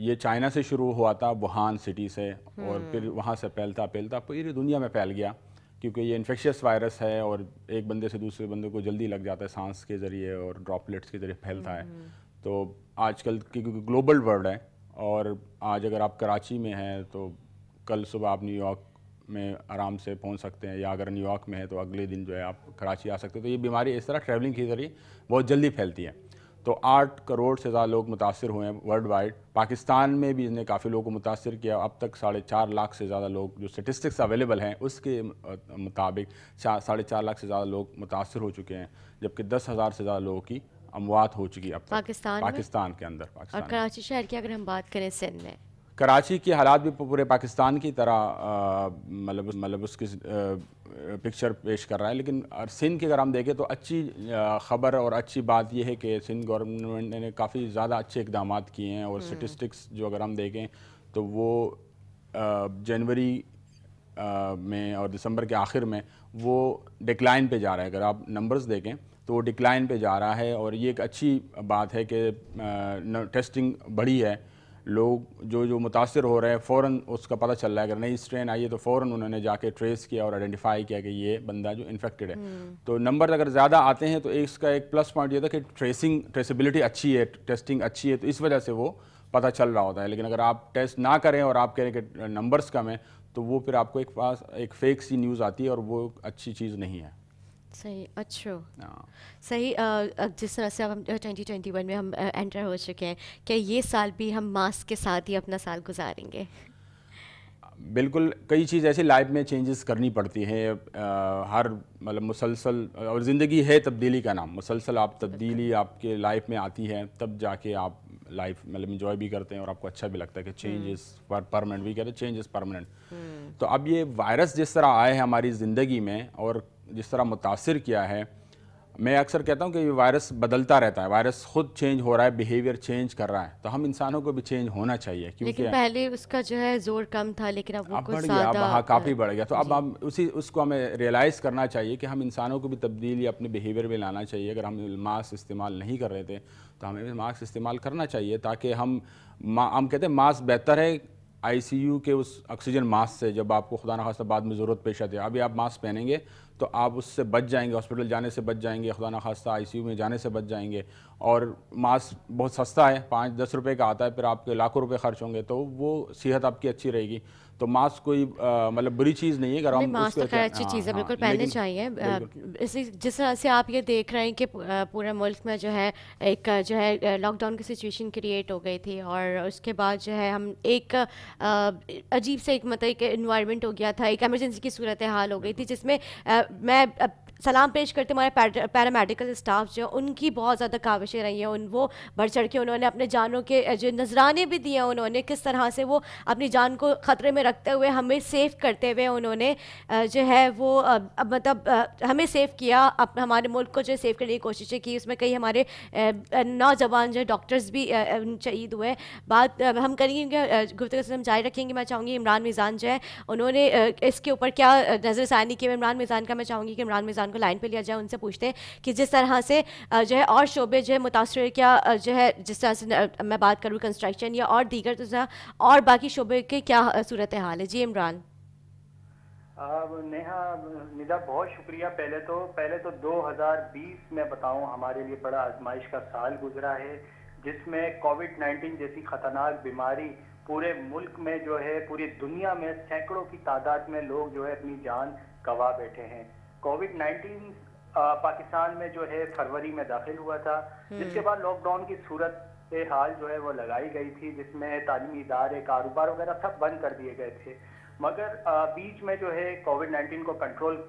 ये चाइना से शुरू हुआ था वुहान सिटी से और हम्म। फिर वहाँ से फैलता फैलता पूरी दुनिया में फैल गया क्योंकि ये इन्फेक्शियस वायरस है और एक बंदे से दूसरे बंदे को जल्दी लग जाता है सांस के ज़रिए और ड्रॉपलेट्स के ज़रिए फैलता है हम्म। तो आजकल क्योंकि ग्लोबल वर्ल्ड है और आज अगर आप कराची में हैं तो कल सुबह आप न्यूयॉर्क में आराम से पहुंच सकते हैं या अगर न्यूयॉर्क में है तो अगले दिन जो है आप कराची आ सकते हैं तो ये बीमारी इस तरह ट्रैवलिंग के ज़रिए बहुत जल्दी फैलती है तो आठ करोड़ से ज़्यादा लोग मुतासर हुए हैं वर्ल्ड वाइड पाकिस्तान में भी इसने काफ़ी लोगों को मुतासर किया अब तक साढ़े चार लाख से ज़्यादा लोग जो स्टेटिस्टिक्स अवेलेबल हैं उसके मुताबिक चार साढ़े चार लाख से ज़्यादा लोग मुतासर हो चुके हैं जबकि दस हज़ार से ज़्यादा लोगों की अमवात हो चुकी है अब पाकिस्तान पाकिस्तान के अंदर पाकिस्तान और कराची शहर की अगर हम बात करें सिंध में कराची के हालात भी पूरे पाकिस्तान की तरह मतलब मतलब उसकी पिक्चर पेश कर रहा है लेकिन सिंध की अगर हम देखें तो अच्छी खबर और अच्छी बात यह है कि सिंध गवर्नमेंट ने काफ़ी ज़्यादा अच्छे इकदाम किए हैं और स्टिस्टिक्स हम्म। जो अगर हम देखें तो वो जनवरी में और दिसंबर के आखिर में वो डिक्लाइन पे जा रहा है अगर आप नंबर्स देखें तो वो डिक्लाइन पे जा रहा है और ये एक अच्छी बात है कि टेस्टिंग बढ़ी है लोग जो जो मुतासर हो रहे हैं फ़ौर उसका पता चल रहा है अगर नई स्ट्रेन आई है तो फ़ौर उन्होंने जाके ट्रेस किया और आइडेंटिफाई किया कि ये बंदा जो इन्फेक्टेड है हम्म। तो नंबर अगर ज़्यादा आते हैं तो इसका एक प्लस पॉइंट ये था कि ट्रेसिंग ट्रेसिबिलिटी अच्छी है टेस्टिंग अच्छी है तो इस वजह से वो पता चल रहा होता है लेकिन अगर आप टेस्ट ना करें और आप कह रहे हैं कि नंबर्स कम हैं तो वो फिर आपको एक पास एक फेक सी न्यूज़ आती है और वो अच्छी चीज़ नहीं है सही अच्छा हाँ। सही जिस तरह से अब हम 2021 में हम एंटर हो चुके हैं क्या ये साल भी हम मास्क के साथ ही अपना साल गुजारेंगे बिल्कुल कई चीज़ ऐसी लाइफ में चेंजेस करनी पड़ती हैं हर मतलब मुसलसल और ज़िंदगी है तब्दीली का नाम मुसलसल आप तब्दीली आपके लाइफ में आती है तब जाके आप लाइफ मतलब इंजॉय भी करते हैं और आपको अच्छा भी लगता है कि चेंज इज़ परमानेंट भी कहते हैं चेंज इज़ परमानेंट तो अब ये वायरस जिस तरह आए हैं हमारी ज़िंदगी में और जिस तरह मुतासर किया है मैं अक्सर कहता हूँ कि ये वायरस बदलता रहता है वायरस खुद चेंज हो रहा है बिहेवियर चेंज कर रहा है तो हम इंसानों को भी चेंज होना चाहिए क्योंकि पहले उसका जो है जोर कम था लेकिन अब अब बढ़ गया अब हाँ काफ़ी बढ़ गया तो अब हम उसी उसको हमें रियलाइज़ करना चाहिए कि हम इंसानों को भी तब्दीली अपने बिहेवियर में लाना चाहिए अगर हम मास्क इस्तेमाल नहीं कर रहे थे तो हमें भी मास्क इस्तेमाल करना चाहिए ताकि हम हम कहते हैं मास्क बेहतर है आईसीयू के उस ऑक्सीजन मास्क से जब आपको खुदा खास्ता बाद में ज़रूरत पेश आती है अभी आप मास्क पहनेंगे तो आप उससे बच जाएंगे हॉस्पिटल जाने से बच जाएंगे खुदा खास्ता आई में जाने से बच जाएंगे और मास्क बहुत सस्ता है पाँच दस रुपये का आता है फिर आपके लाखों रुपये खर्च होंगे तो वो सेहत आपकी अच्छी रहेगी तो मास्क कोई मतलब बुरी चीज़ नहीं है नहीं, मास्क तो अच्छी हाँ, चीज़ है हाँ, बिल्कुल पहनने चाहिए इसी जिस तरह से आप ये देख रहे हैं कि पूरे मुल्क में जो है एक जो है लॉकडाउन की सिचुएशन क्रिएट हो गई थी और उसके बाद जो है हम एक अजीब से एक मतलब एक इन्वायरमेंट हो गया था एक एमरजेंसी की सूरत हाल हो गई थी जिसमें मैं सलाम पेश करते हमारे पैरामेडिकल स्टाफ जो उनकी बहुत ज़्यादा काविशें रही हैं उन वो बढ़ चढ़ के उन्होंने अपने जानों के जो नजराने भी दिए हैं उन्होंने किस तरह से वो अपनी जान को ख़तरे में रखते हुए हमें सेफ़ करते हुए उन्होंने जो है वो मतलब हमें सेफ़ किया अप, हमारे मुल्क को जो सेफ़ करने की कोशिशें की उसमें कई हमारे नौजवान जो डॉक्टर्स भी शहीद हुए बात हम करेंगे गुफ्तु हम जारी रखेंगे मैं चाहूँगी इमरान मिज़ान जो है उन्होंने इसके ऊपर क्या नज़रसानी की इमरान मिज़ान का मैं चाहूँगी कि इमरान मिज़ान खान को लाइन पे लिया जाए उनसे पूछते हैं कि जिस तरह से जो है और शोबे जो है मुतासर क्या जो है जिस तरह से मैं बात करूँ कंस्ट्रक्शन या और दीगर तो और बाकी शोबे के क्या सूरत हाल है जी इमरान नेहा निदा बहुत शुक्रिया पहले तो पहले तो 2020 में बताऊं हमारे लिए बड़ा आजमाइश का साल गुजरा है जिसमें कोविड 19 जैसी खतरनाक बीमारी पूरे मुल्क में जो है पूरी दुनिया में सैकड़ों की तादाद में लोग जो है अपनी जान गवा बैठे हैं कोविड नाइन्टीन पाकिस्तान में जो है फरवरी में दाखिल हुआ था हम्म। जिसके बाद लॉकडाउन की सूरत हाल जो है वो लगाई गई थी जिसमें तालीमी इदारे कारोबार वगैरह सब बंद कर दिए गए थे मगर बीच में जो है कोविड नाइन्टीन को कंट्रोल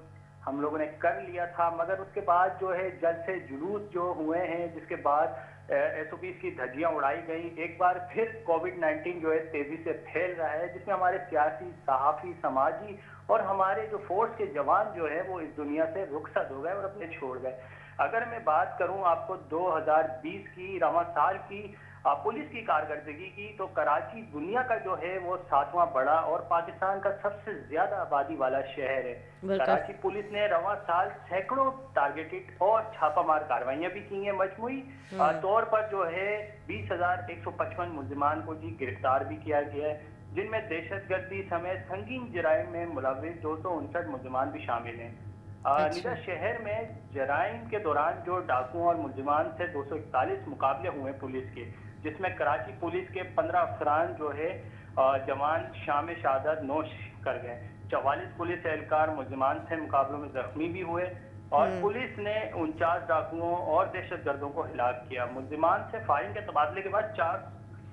हम लोगों ने कर लिया था मगर उसके बाद जो है जल से जुलूस जो हुए हैं जिसके बाद एस ओ की धज्जियाँ उड़ाई गई एक बार फिर कोविड नाइन्टीन जो है तेजी से फैल रहा है जिसमें हमारे सियासी सहाफ़ी समाजी और हमारे जो फोर्स के जवान जो है वो इस दुनिया से रुखसत हो गए और अपने छोड़ गए अगर मैं बात करूं आपको 2020 की रवा साल की पुलिस की कारकर्दगी की तो कराची दुनिया का जो है वो सातवां बड़ा और पाकिस्तान का सबसे ज्यादा आबादी वाला शहर है कराची पुलिस ने रवा साल सैकड़ों टारगेटेड और छापामार कार्रवाइयां भी की हैं मजमू हम्म। तौर पर जो है बीस हजार एक सौ पचपन मुलजमान को जी गिरफ्तार भी किया गया है जिनमें दहशतगर्दी समेत संगीन जराइम में मुलविस दो सौ उनसठ मुलजमान भी शामिल हैं अच्छा। निजा शहर में जराइम के दौरान जो डाकुओं और मुलजमान से दो सौ इकतालीस मुकाबले हुए पुलिस के जिसमें कराची पुलिस के पंद्रह अफसरान जो है जवान शाम शादत नोश कर गए चवालीस पुलिस एहलकार मुलजमान से मुकाबलों में जख्मी भी हुए और हम्म। पुलिस ने उनचास डाकुओं और दहशत गर्दों को हिलाक किया मुलजमान से फायरिंग के तबादले के बाद चार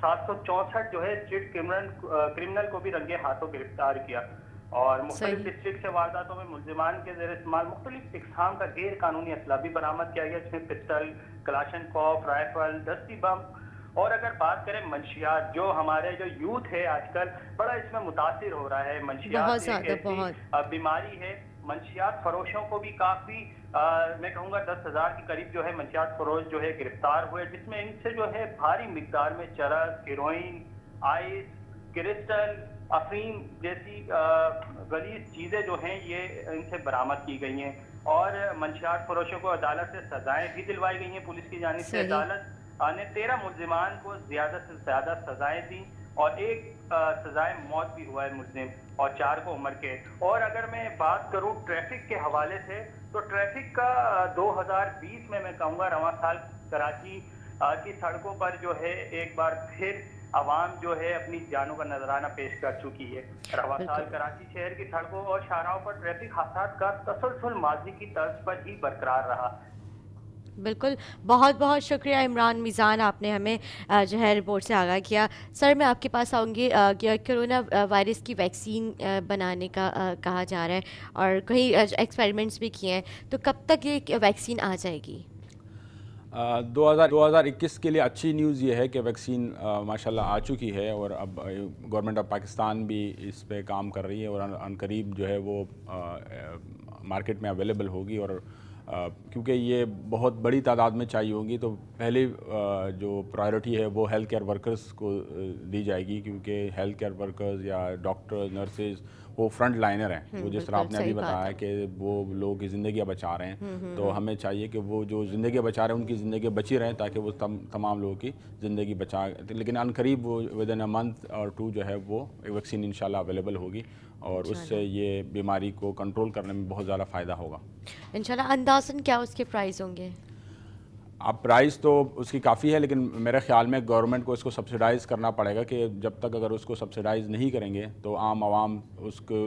सात सौ जो है स्ट्रीट क्रिमिनल क्रिमिनल को भी रंगे हाथों गिरफ्तार किया और मुख्तलिफ से वारदातों में मुलजमान के जरिए इस्तेमाल मुख्तलिफ इकसाम का गैर कानूनी असला भी बरामद किया गया जिसमें पिस्टल कलाशन कॉफ राइफल दस्ती बम और अगर बात करें मंशियात जो हमारे जो यूथ है आजकल बड़ा इसमें मुतासर हो रहा है मंशियात बीमारी है मंशियात फरोशों को भी काफी आ, मैं कहूँगा दस हजार के करीब जो है मंशियात फरोश जो है गिरफ्तार हुए जिसमें इनसे जो है भारी मकदार में चरस हीरोइन आइस क्रिस्टल अफीम जैसी गलीज चीज़ें जो हैं ये इनसे बरामद की गई हैं और मंशियात फरोशों को अदालत से सजाएं भी दिलवाई गई हैं पुलिस की जानब से अदालत ने तेरह मुलजमान को ज्यादा से ज्यादा सजाएं दी और एक सजाए मौत भी हुआ है मुलजिम और चार को उम्र के और अगर मैं बात करूँ ट्रैफिक के हवाले से तो ट्रैफिक का 2020 में मैं कहूँगा रवा साल कराची की सड़कों पर जो है एक बार फिर आवाम जो है अपनी जानों का नजराना पेश कर चुकी है रवा साल कराची शहर की सड़कों और शाहराओं पर ट्रैफिक हादसा का तसलसल माजी की तर्ज पर ही बरकरार रहा बिल्कुल बहुत बहुत शुक्रिया इमरान मीज़ान आपने हमें जो है रिपोर्ट से आगाह किया सर मैं आपके पास आऊँगी कोरोना वायरस की वैक्सीन बनाने का कहा जा रहा है और कई एक्सपेरिमेंट्स भी किए हैं तो कब तक ये वैक्सीन आ जाएगी दो हज़ार दो हज़ार इक्कीस के लिए अच्छी न्यूज़ ये है कि वैक्सीन माशाल्लाह आ चुकी है और अब गवर्नमेंट ऑफ पाकिस्तान भी इस पर काम कर रही है और अनकरीब करीब जो है वो मार्केट में अवेलेबल होगी और क्योंकि ये बहुत बड़ी तादाद में चाहिए होगी तो पहली जो प्रायोरिटी है वो हेल्थ केयर वर्कर्स को दी जाएगी क्योंकि हेल्थ केयर वर्कर्स या डॉक्टर नर्सेज वो फ्रंट लाइनर हैं हम्म, वो जिस तरह आपने अभी बताया कि वो लोग की ज़िंदियाँ बचा रहे हैं हम्म, हम्म, तो हमें चाहिए कि वो जो ज़िंदगी बचा रहे हैं उनकी ज़िंदगी बची रहें ताकि वो तम, तमाम लोगों की ज़िंदगी बचा लेकिन अनकरीब वो विद इन अ मंथ और टू जो है वो वैक्सीन इन अवेलेबल होगी और उससे ये बीमारी को कंट्रोल करने में बहुत ज़्यादा फ़ायदा होगा इन अंदाजन क्या उसके प्राइस होंगे अब प्राइस तो उसकी काफ़ी है लेकिन मेरे ख्याल में गवर्नमेंट को इसको सब्सिडाइज़ करना पड़ेगा कि जब तक अगर उसको सब्सिडाइज़ नहीं करेंगे तो आम आवाम उसको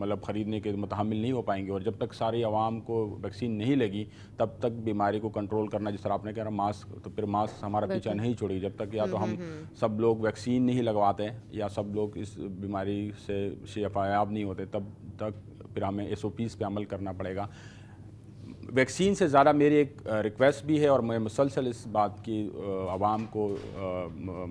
मतलब ख़रीदने के मुतहमल नहीं हो पाएंगे और जब तक सारी आवाम को वैक्सीन नहीं लगी तब तक बीमारी को कंट्रोल करना जिस तरह आपने कह रहा मास्क तो फिर मास्क हमारा पीछा नहीं छोड़ेगी जब तक या हम्म, तो हम हम्म, हम्म। सब लोग वैक्सीन नहीं लगवाते या सब लोग इस बीमारी से शेफ़ायाब नहीं होते तब तक फिर हमें एस ओ पीज़ पर अमल करना पड़ेगा वैक्सीन से ज़्यादा मेरी एक रिक्वेस्ट भी है और मैं मुसलसल इस बात की आवाम को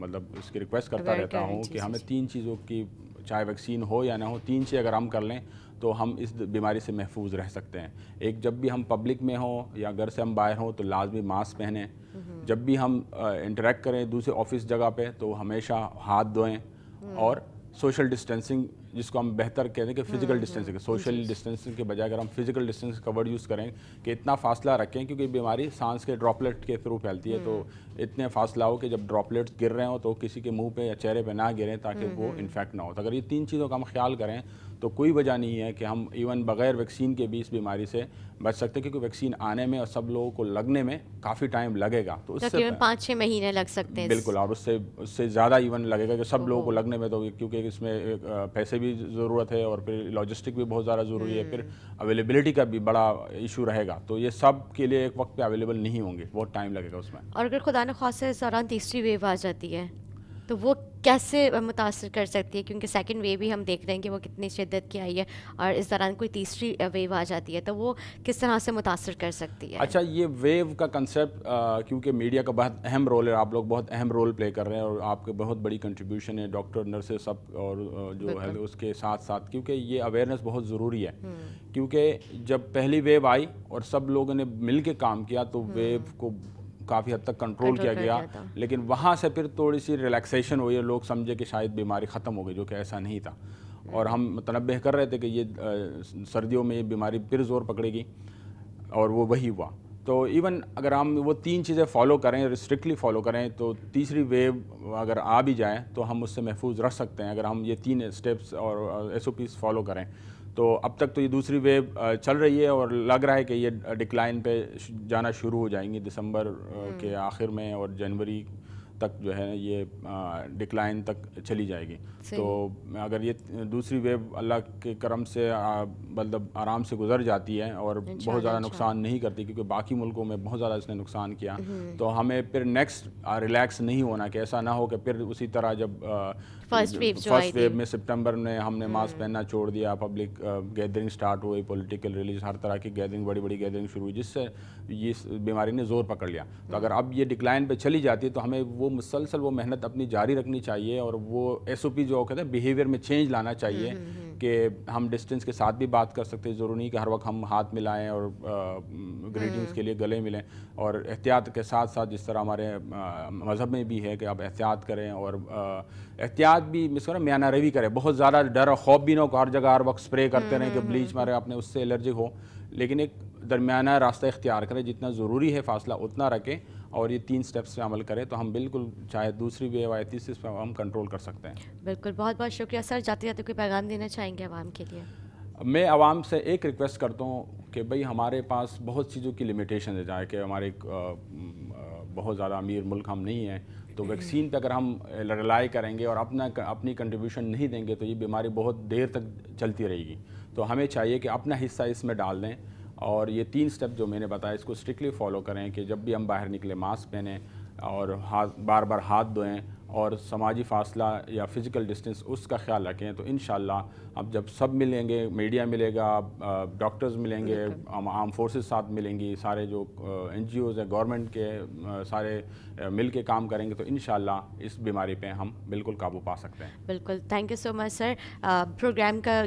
मतलब इसकी रिक्वेस्ट करता रहता हूँ कि हमें तीन चीज़ों की चाहे वैक्सीन हो या ना हो तीन चीज़ अगर हम कर लें तो हम इस बीमारी से महफूज रह सकते हैं एक जब भी हम पब्लिक में हों या घर से हम बाहर हों तो लाजमी मास्क पहनें हम्म। जब भी हम इंटरेक्ट करें दूसरे ऑफिस जगह पे तो हमेशा हाथ धोएं हम्म। और सोशल डिस्टेंसिंग जिसको हम बेहतर कह दें कि फिजिकल डिस्टेंसिंग सोशल डिस्टेंसिंग के बजाय अगर हम फिजिकल डिस्टेंस का वर्ड यूज़ करें कि इतना फासला रखें क्योंकि बीमारी सांस के ड्रॉपलेट के थ्रू फैलती है तो हम्म। इतने फासला हो कि जब ड्रॉपलेट्स गिर रहे हो तो किसी के मुंह पे या चेहरे पे ना गिरें ताकि हम्म, वो इन्फेक्ट हम्म। ना हो तो अगर ये तीन चीज़ों का हम ख्याल करें तो कोई वजह नहीं है कि हम इवन बग़ैर वैक्सीन के भी इस बीमारी से बच सकते क्योंकि वैक्सीन आने में और सब लोगों को लगने में काफ़ी टाइम लगेगा तो उससे तो पाँच छः महीने लग सकते हैं बिल्कुल और उससे उससे ज़्यादा इवन लगेगा कि सब लोगों को लगने में तो क्योंकि इसमें पैसे भी ज़रूरत है और फिर लॉजिस्टिक भी बहुत ज़्यादा ज़रूरी है फिर अवेलेबिलिटी हम्म। का भी बड़ा इशू रहेगा तो ये सब के लिए एक वक्त पर अवेलेबल नहीं होंगे बहुत टाइम लगेगा उसमें और अगर खुदा न खास इस दौरान तीसरी वेव आ जाती है तो वो कैसे मुतासर कर सकती है क्योंकि सेकेंड वेव भी हम देख रहे हैं कि वो कितनी शिद्दत की आई है और इस दौरान कोई तीसरी वेव आ जाती है तो वो किस तरह से मुतासर कर सकती है अच्छा ये वेव का कंसेप्ट क्योंकि मीडिया का बहुत अहम रोल है आप लोग बहुत अहम रोल प्ले कर रहे हैं और आपके बहुत बड़ी कंट्रीब्यूशन है डॉक्टर नर्सेस सब और जो है उसके साथ साथ क्योंकि ये अवेयरनेस बहुत ज़रूरी है हम्म। क्योंकि जब पहली वेव आई और सब लोगों ने मिल के काम किया तो वेव हम्म। को काफ़ी हद तक कंट्रोल किया गया लेकिन वहाँ से फिर थोड़ी सी रिलैक्सेशन हुई है लोग समझे कि शायद बीमारी ख़त्म हो गई जो कि ऐसा नहीं था और हम तनबह मतलब कर रहे थे कि ये सर्दियों में ये बीमारी फिर जोर पकड़ेगी और वो वही हुआ तो इवन अगर हम वो तीन चीज़ें फॉलो करें स्ट्रिक्टली फॉलो करें तो तीसरी वेव अगर आ भी जाए तो हम उससे महफूज रख सकते हैं अगर हम ये तीन स्टेप्स और एस फॉलो करें तो अब तक तो ये दूसरी वेव चल रही है और लग रहा है कि ये डिक्लाइन पे जाना शुरू हो जाएंगी दिसंबर हम्म। के आखिर में और जनवरी तक जो है ये डिक्लाइन तक चली जाएगी तो अगर ये दूसरी वेव अल्लाह के करम से मतलब आराम से गुजर जाती है और बहुत ज़्यादा नुकसान नहीं करती क्योंकि बाकी मुल्कों में बहुत ज़्यादा इसने नुकसान किया हम्म। तो हमें फिर नेक्स्ट रिलैक्स नहीं होना कि ऐसा ना हो कि फिर उसी तरह जब फर्स्ट वेव जो फर्स्ट वेव में सितंबर में हमने मास्क हम्म। पहनना छोड़ दिया पब्लिक गैदरिंग स्टार्ट हुई पॉलिटिकल रिलीज हर तरह की गैदरिंग बड़ी बड़ी गैदरिंग शुरू हुई जिससे ये बीमारी ने जोर पकड़ लिया तो हम्म। अगर अब ये डिक्लाइन पे चली जाती है तो हमें वो मुसलसल वो मेहनत अपनी जारी रखनी चाहिए और वो एस जो कहते हैं बिहेवियर में चेंज लाना चाहिए हम्म, कि हम डिस्टेंस के साथ भी बात कर सकते हैं ज़रूरी नहीं कि हर वक्त हम हाथ मिलाएं और ग्रीटिंग्स के लिए गले मिलें और एहतियात के साथ साथ जिस तरह हमारे मज़हब में भी है कि आप एहतियात करें और आ, एहतियात भी मिस करें मियाना रवि करें बहुत ज़्यादा डर और खौफ भी ना हो हर जगह हर वक्त स्प्रे करते रहें कि हम्म। ब्लीच मारे आपने उससे एलर्जी हो लेकिन एक दरमियाना रास्ता इख्तियार करें जितना ज़रूरी है फासला उतना रखें और ये तीन स्टेप्स पे अमल करें तो हम बिल्कुल चाहे दूसरी भी रवायती से पर हम कंट्रोल कर सकते हैं बिल्कुल बहुत बहुत शुक्रिया सर जाते जाते कोई पैगाम देना चाहेंगे आवाम के लिए मैं आवाम से एक रिक्वेस्ट करता हूँ कि भाई हमारे पास बहुत चीज़ों की लिमिटेशन है जाए कि हमारे बहुत ज़्यादा अमीर मुल्क हम नहीं हैं तो वैक्सीन पे अगर हम रिलाई करेंगे और अपना अपनी कंट्रीब्यूशन नहीं देंगे तो ये बीमारी बहुत देर तक चलती रहेगी तो हमें चाहिए कि अपना हिस्सा इसमें डाल दें और ये तीन स्टेप जो मैंने बताया इसको स्ट्रिक्टली फॉलो करें कि जब भी हम बाहर निकले मास्क पहने और हाथ बार बार हाथ धोएं और समाजी फासला या फ़िज़िकल डिस्टेंस उसका ख्याल रखें तो इन अब जब सब मिलेंगे मीडिया मिलेगा डॉक्टर्स मिलेंगे आर्म फोर्सेस साथ मिलेंगी सारे जो एन जी ओज़ हैं गवर्नमेंट के सारे मिल के काम करेंगे तो इन इस बीमारी पर हम बिल्कुल काबू पा सकते हैं बिल्कुल thank you so much sir program का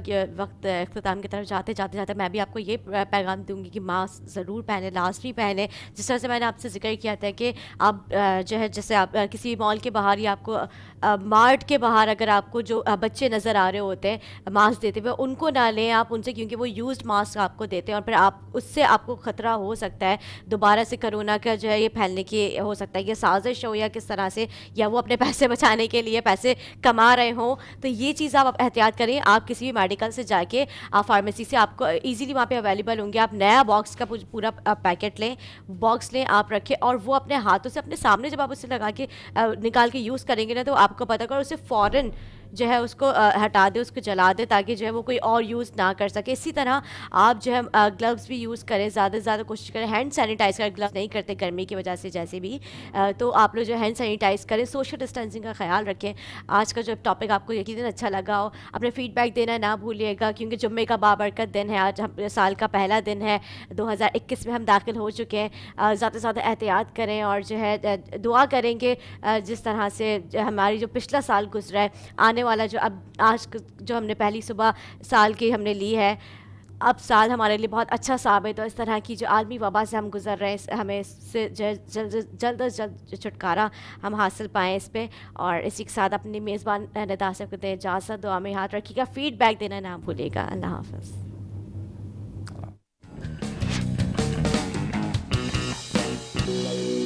वक्त अख्ताम की तरफ जाते जाते जाते मैं भी आपको ये पैगाम दूँगी कि मास्क ज़रूर पहने लाजमी पहने जिस तरह से मैंने आपसे जिक्र किया था कि आप जो है जैसे आप किसी मॉल के बाहर या आपको मार्ट के बाहर अगर आपको जो बच्चे नज़र आ रहे होते हैं मास्क देते हुए उनको ना लें आप उनसे क्योंकि वो यूज मास्क आपको देते हैं और फिर आप उससे आपको ख़तरा हो सकता है दोबारा से करोना का जो है ये फैलने की हो सकता है ये साजिश हो या किस तरह से या वो अपने पैसे बचाने के लिए पैसे कमा रहे हों तो ये चीज़ आप एहतियात करें आप किसी भी मेडिकल से जाके आप फार्मेसी से आपको ईजिली वहाँ पर अवेलेबल होंगे आप नया बॉक्स का पूरा पैकेट लें बॉक्स लें आप रखें और वो अपने हाथों से अपने सामने जब आप उसे लगा के निकाल के यूज़ यूज़ करेंगे ना तो आपको पता कर उसे फ़ौरन जो है उसको हटा दे उसको जला दे ताकि जो है वो कोई और यूज़ ना कर सके इसी तरह आप जो है ग्लव्स भी यूज़ करें ज़्यादा से ज़्यादा कोशिश करें हैंड सैनिटाइज़ करें ग्लव्स नहीं करते गर्मी की वजह से जैसे भी तो आप लोग जो हैंड सैनिटाइज़ करें सोशल डिस्टेंसिंग का ख्याल रखें आज का जो टॉपिक आपको यकीन अच्छा लगा हो अपने फीडबैक देना ना भूलिएगा क्योंकि जुम्मे का बाबरकत दिन है आज हम साल का पहला दिन है दो में हम दाखिल हो चुके हैं ज़्यादा से ज़्यादा एहतियात करें और जो है दुआ करेंगे जिस तरह से हमारी जो पिछला साल गुजरा है आने आने वाला जो अब आज जो हमने पहली सुबह साल की हमने ली है अब साल हमारे लिए बहुत अच्छा साबित और इस तरह की जो आलमी वबा से हम गुजर रहे हैं हमें इससे जल्द जल्द अज जल्द छुटकारा हम हासिल पाएँ इस पर और इसी के साथ अपनी मेज़बान नदा से दें इजाज़त दुआ में हाथ रखिएगा फीडबैक देना ना भूलिएगा अल्लाह हाफ़ Thank you.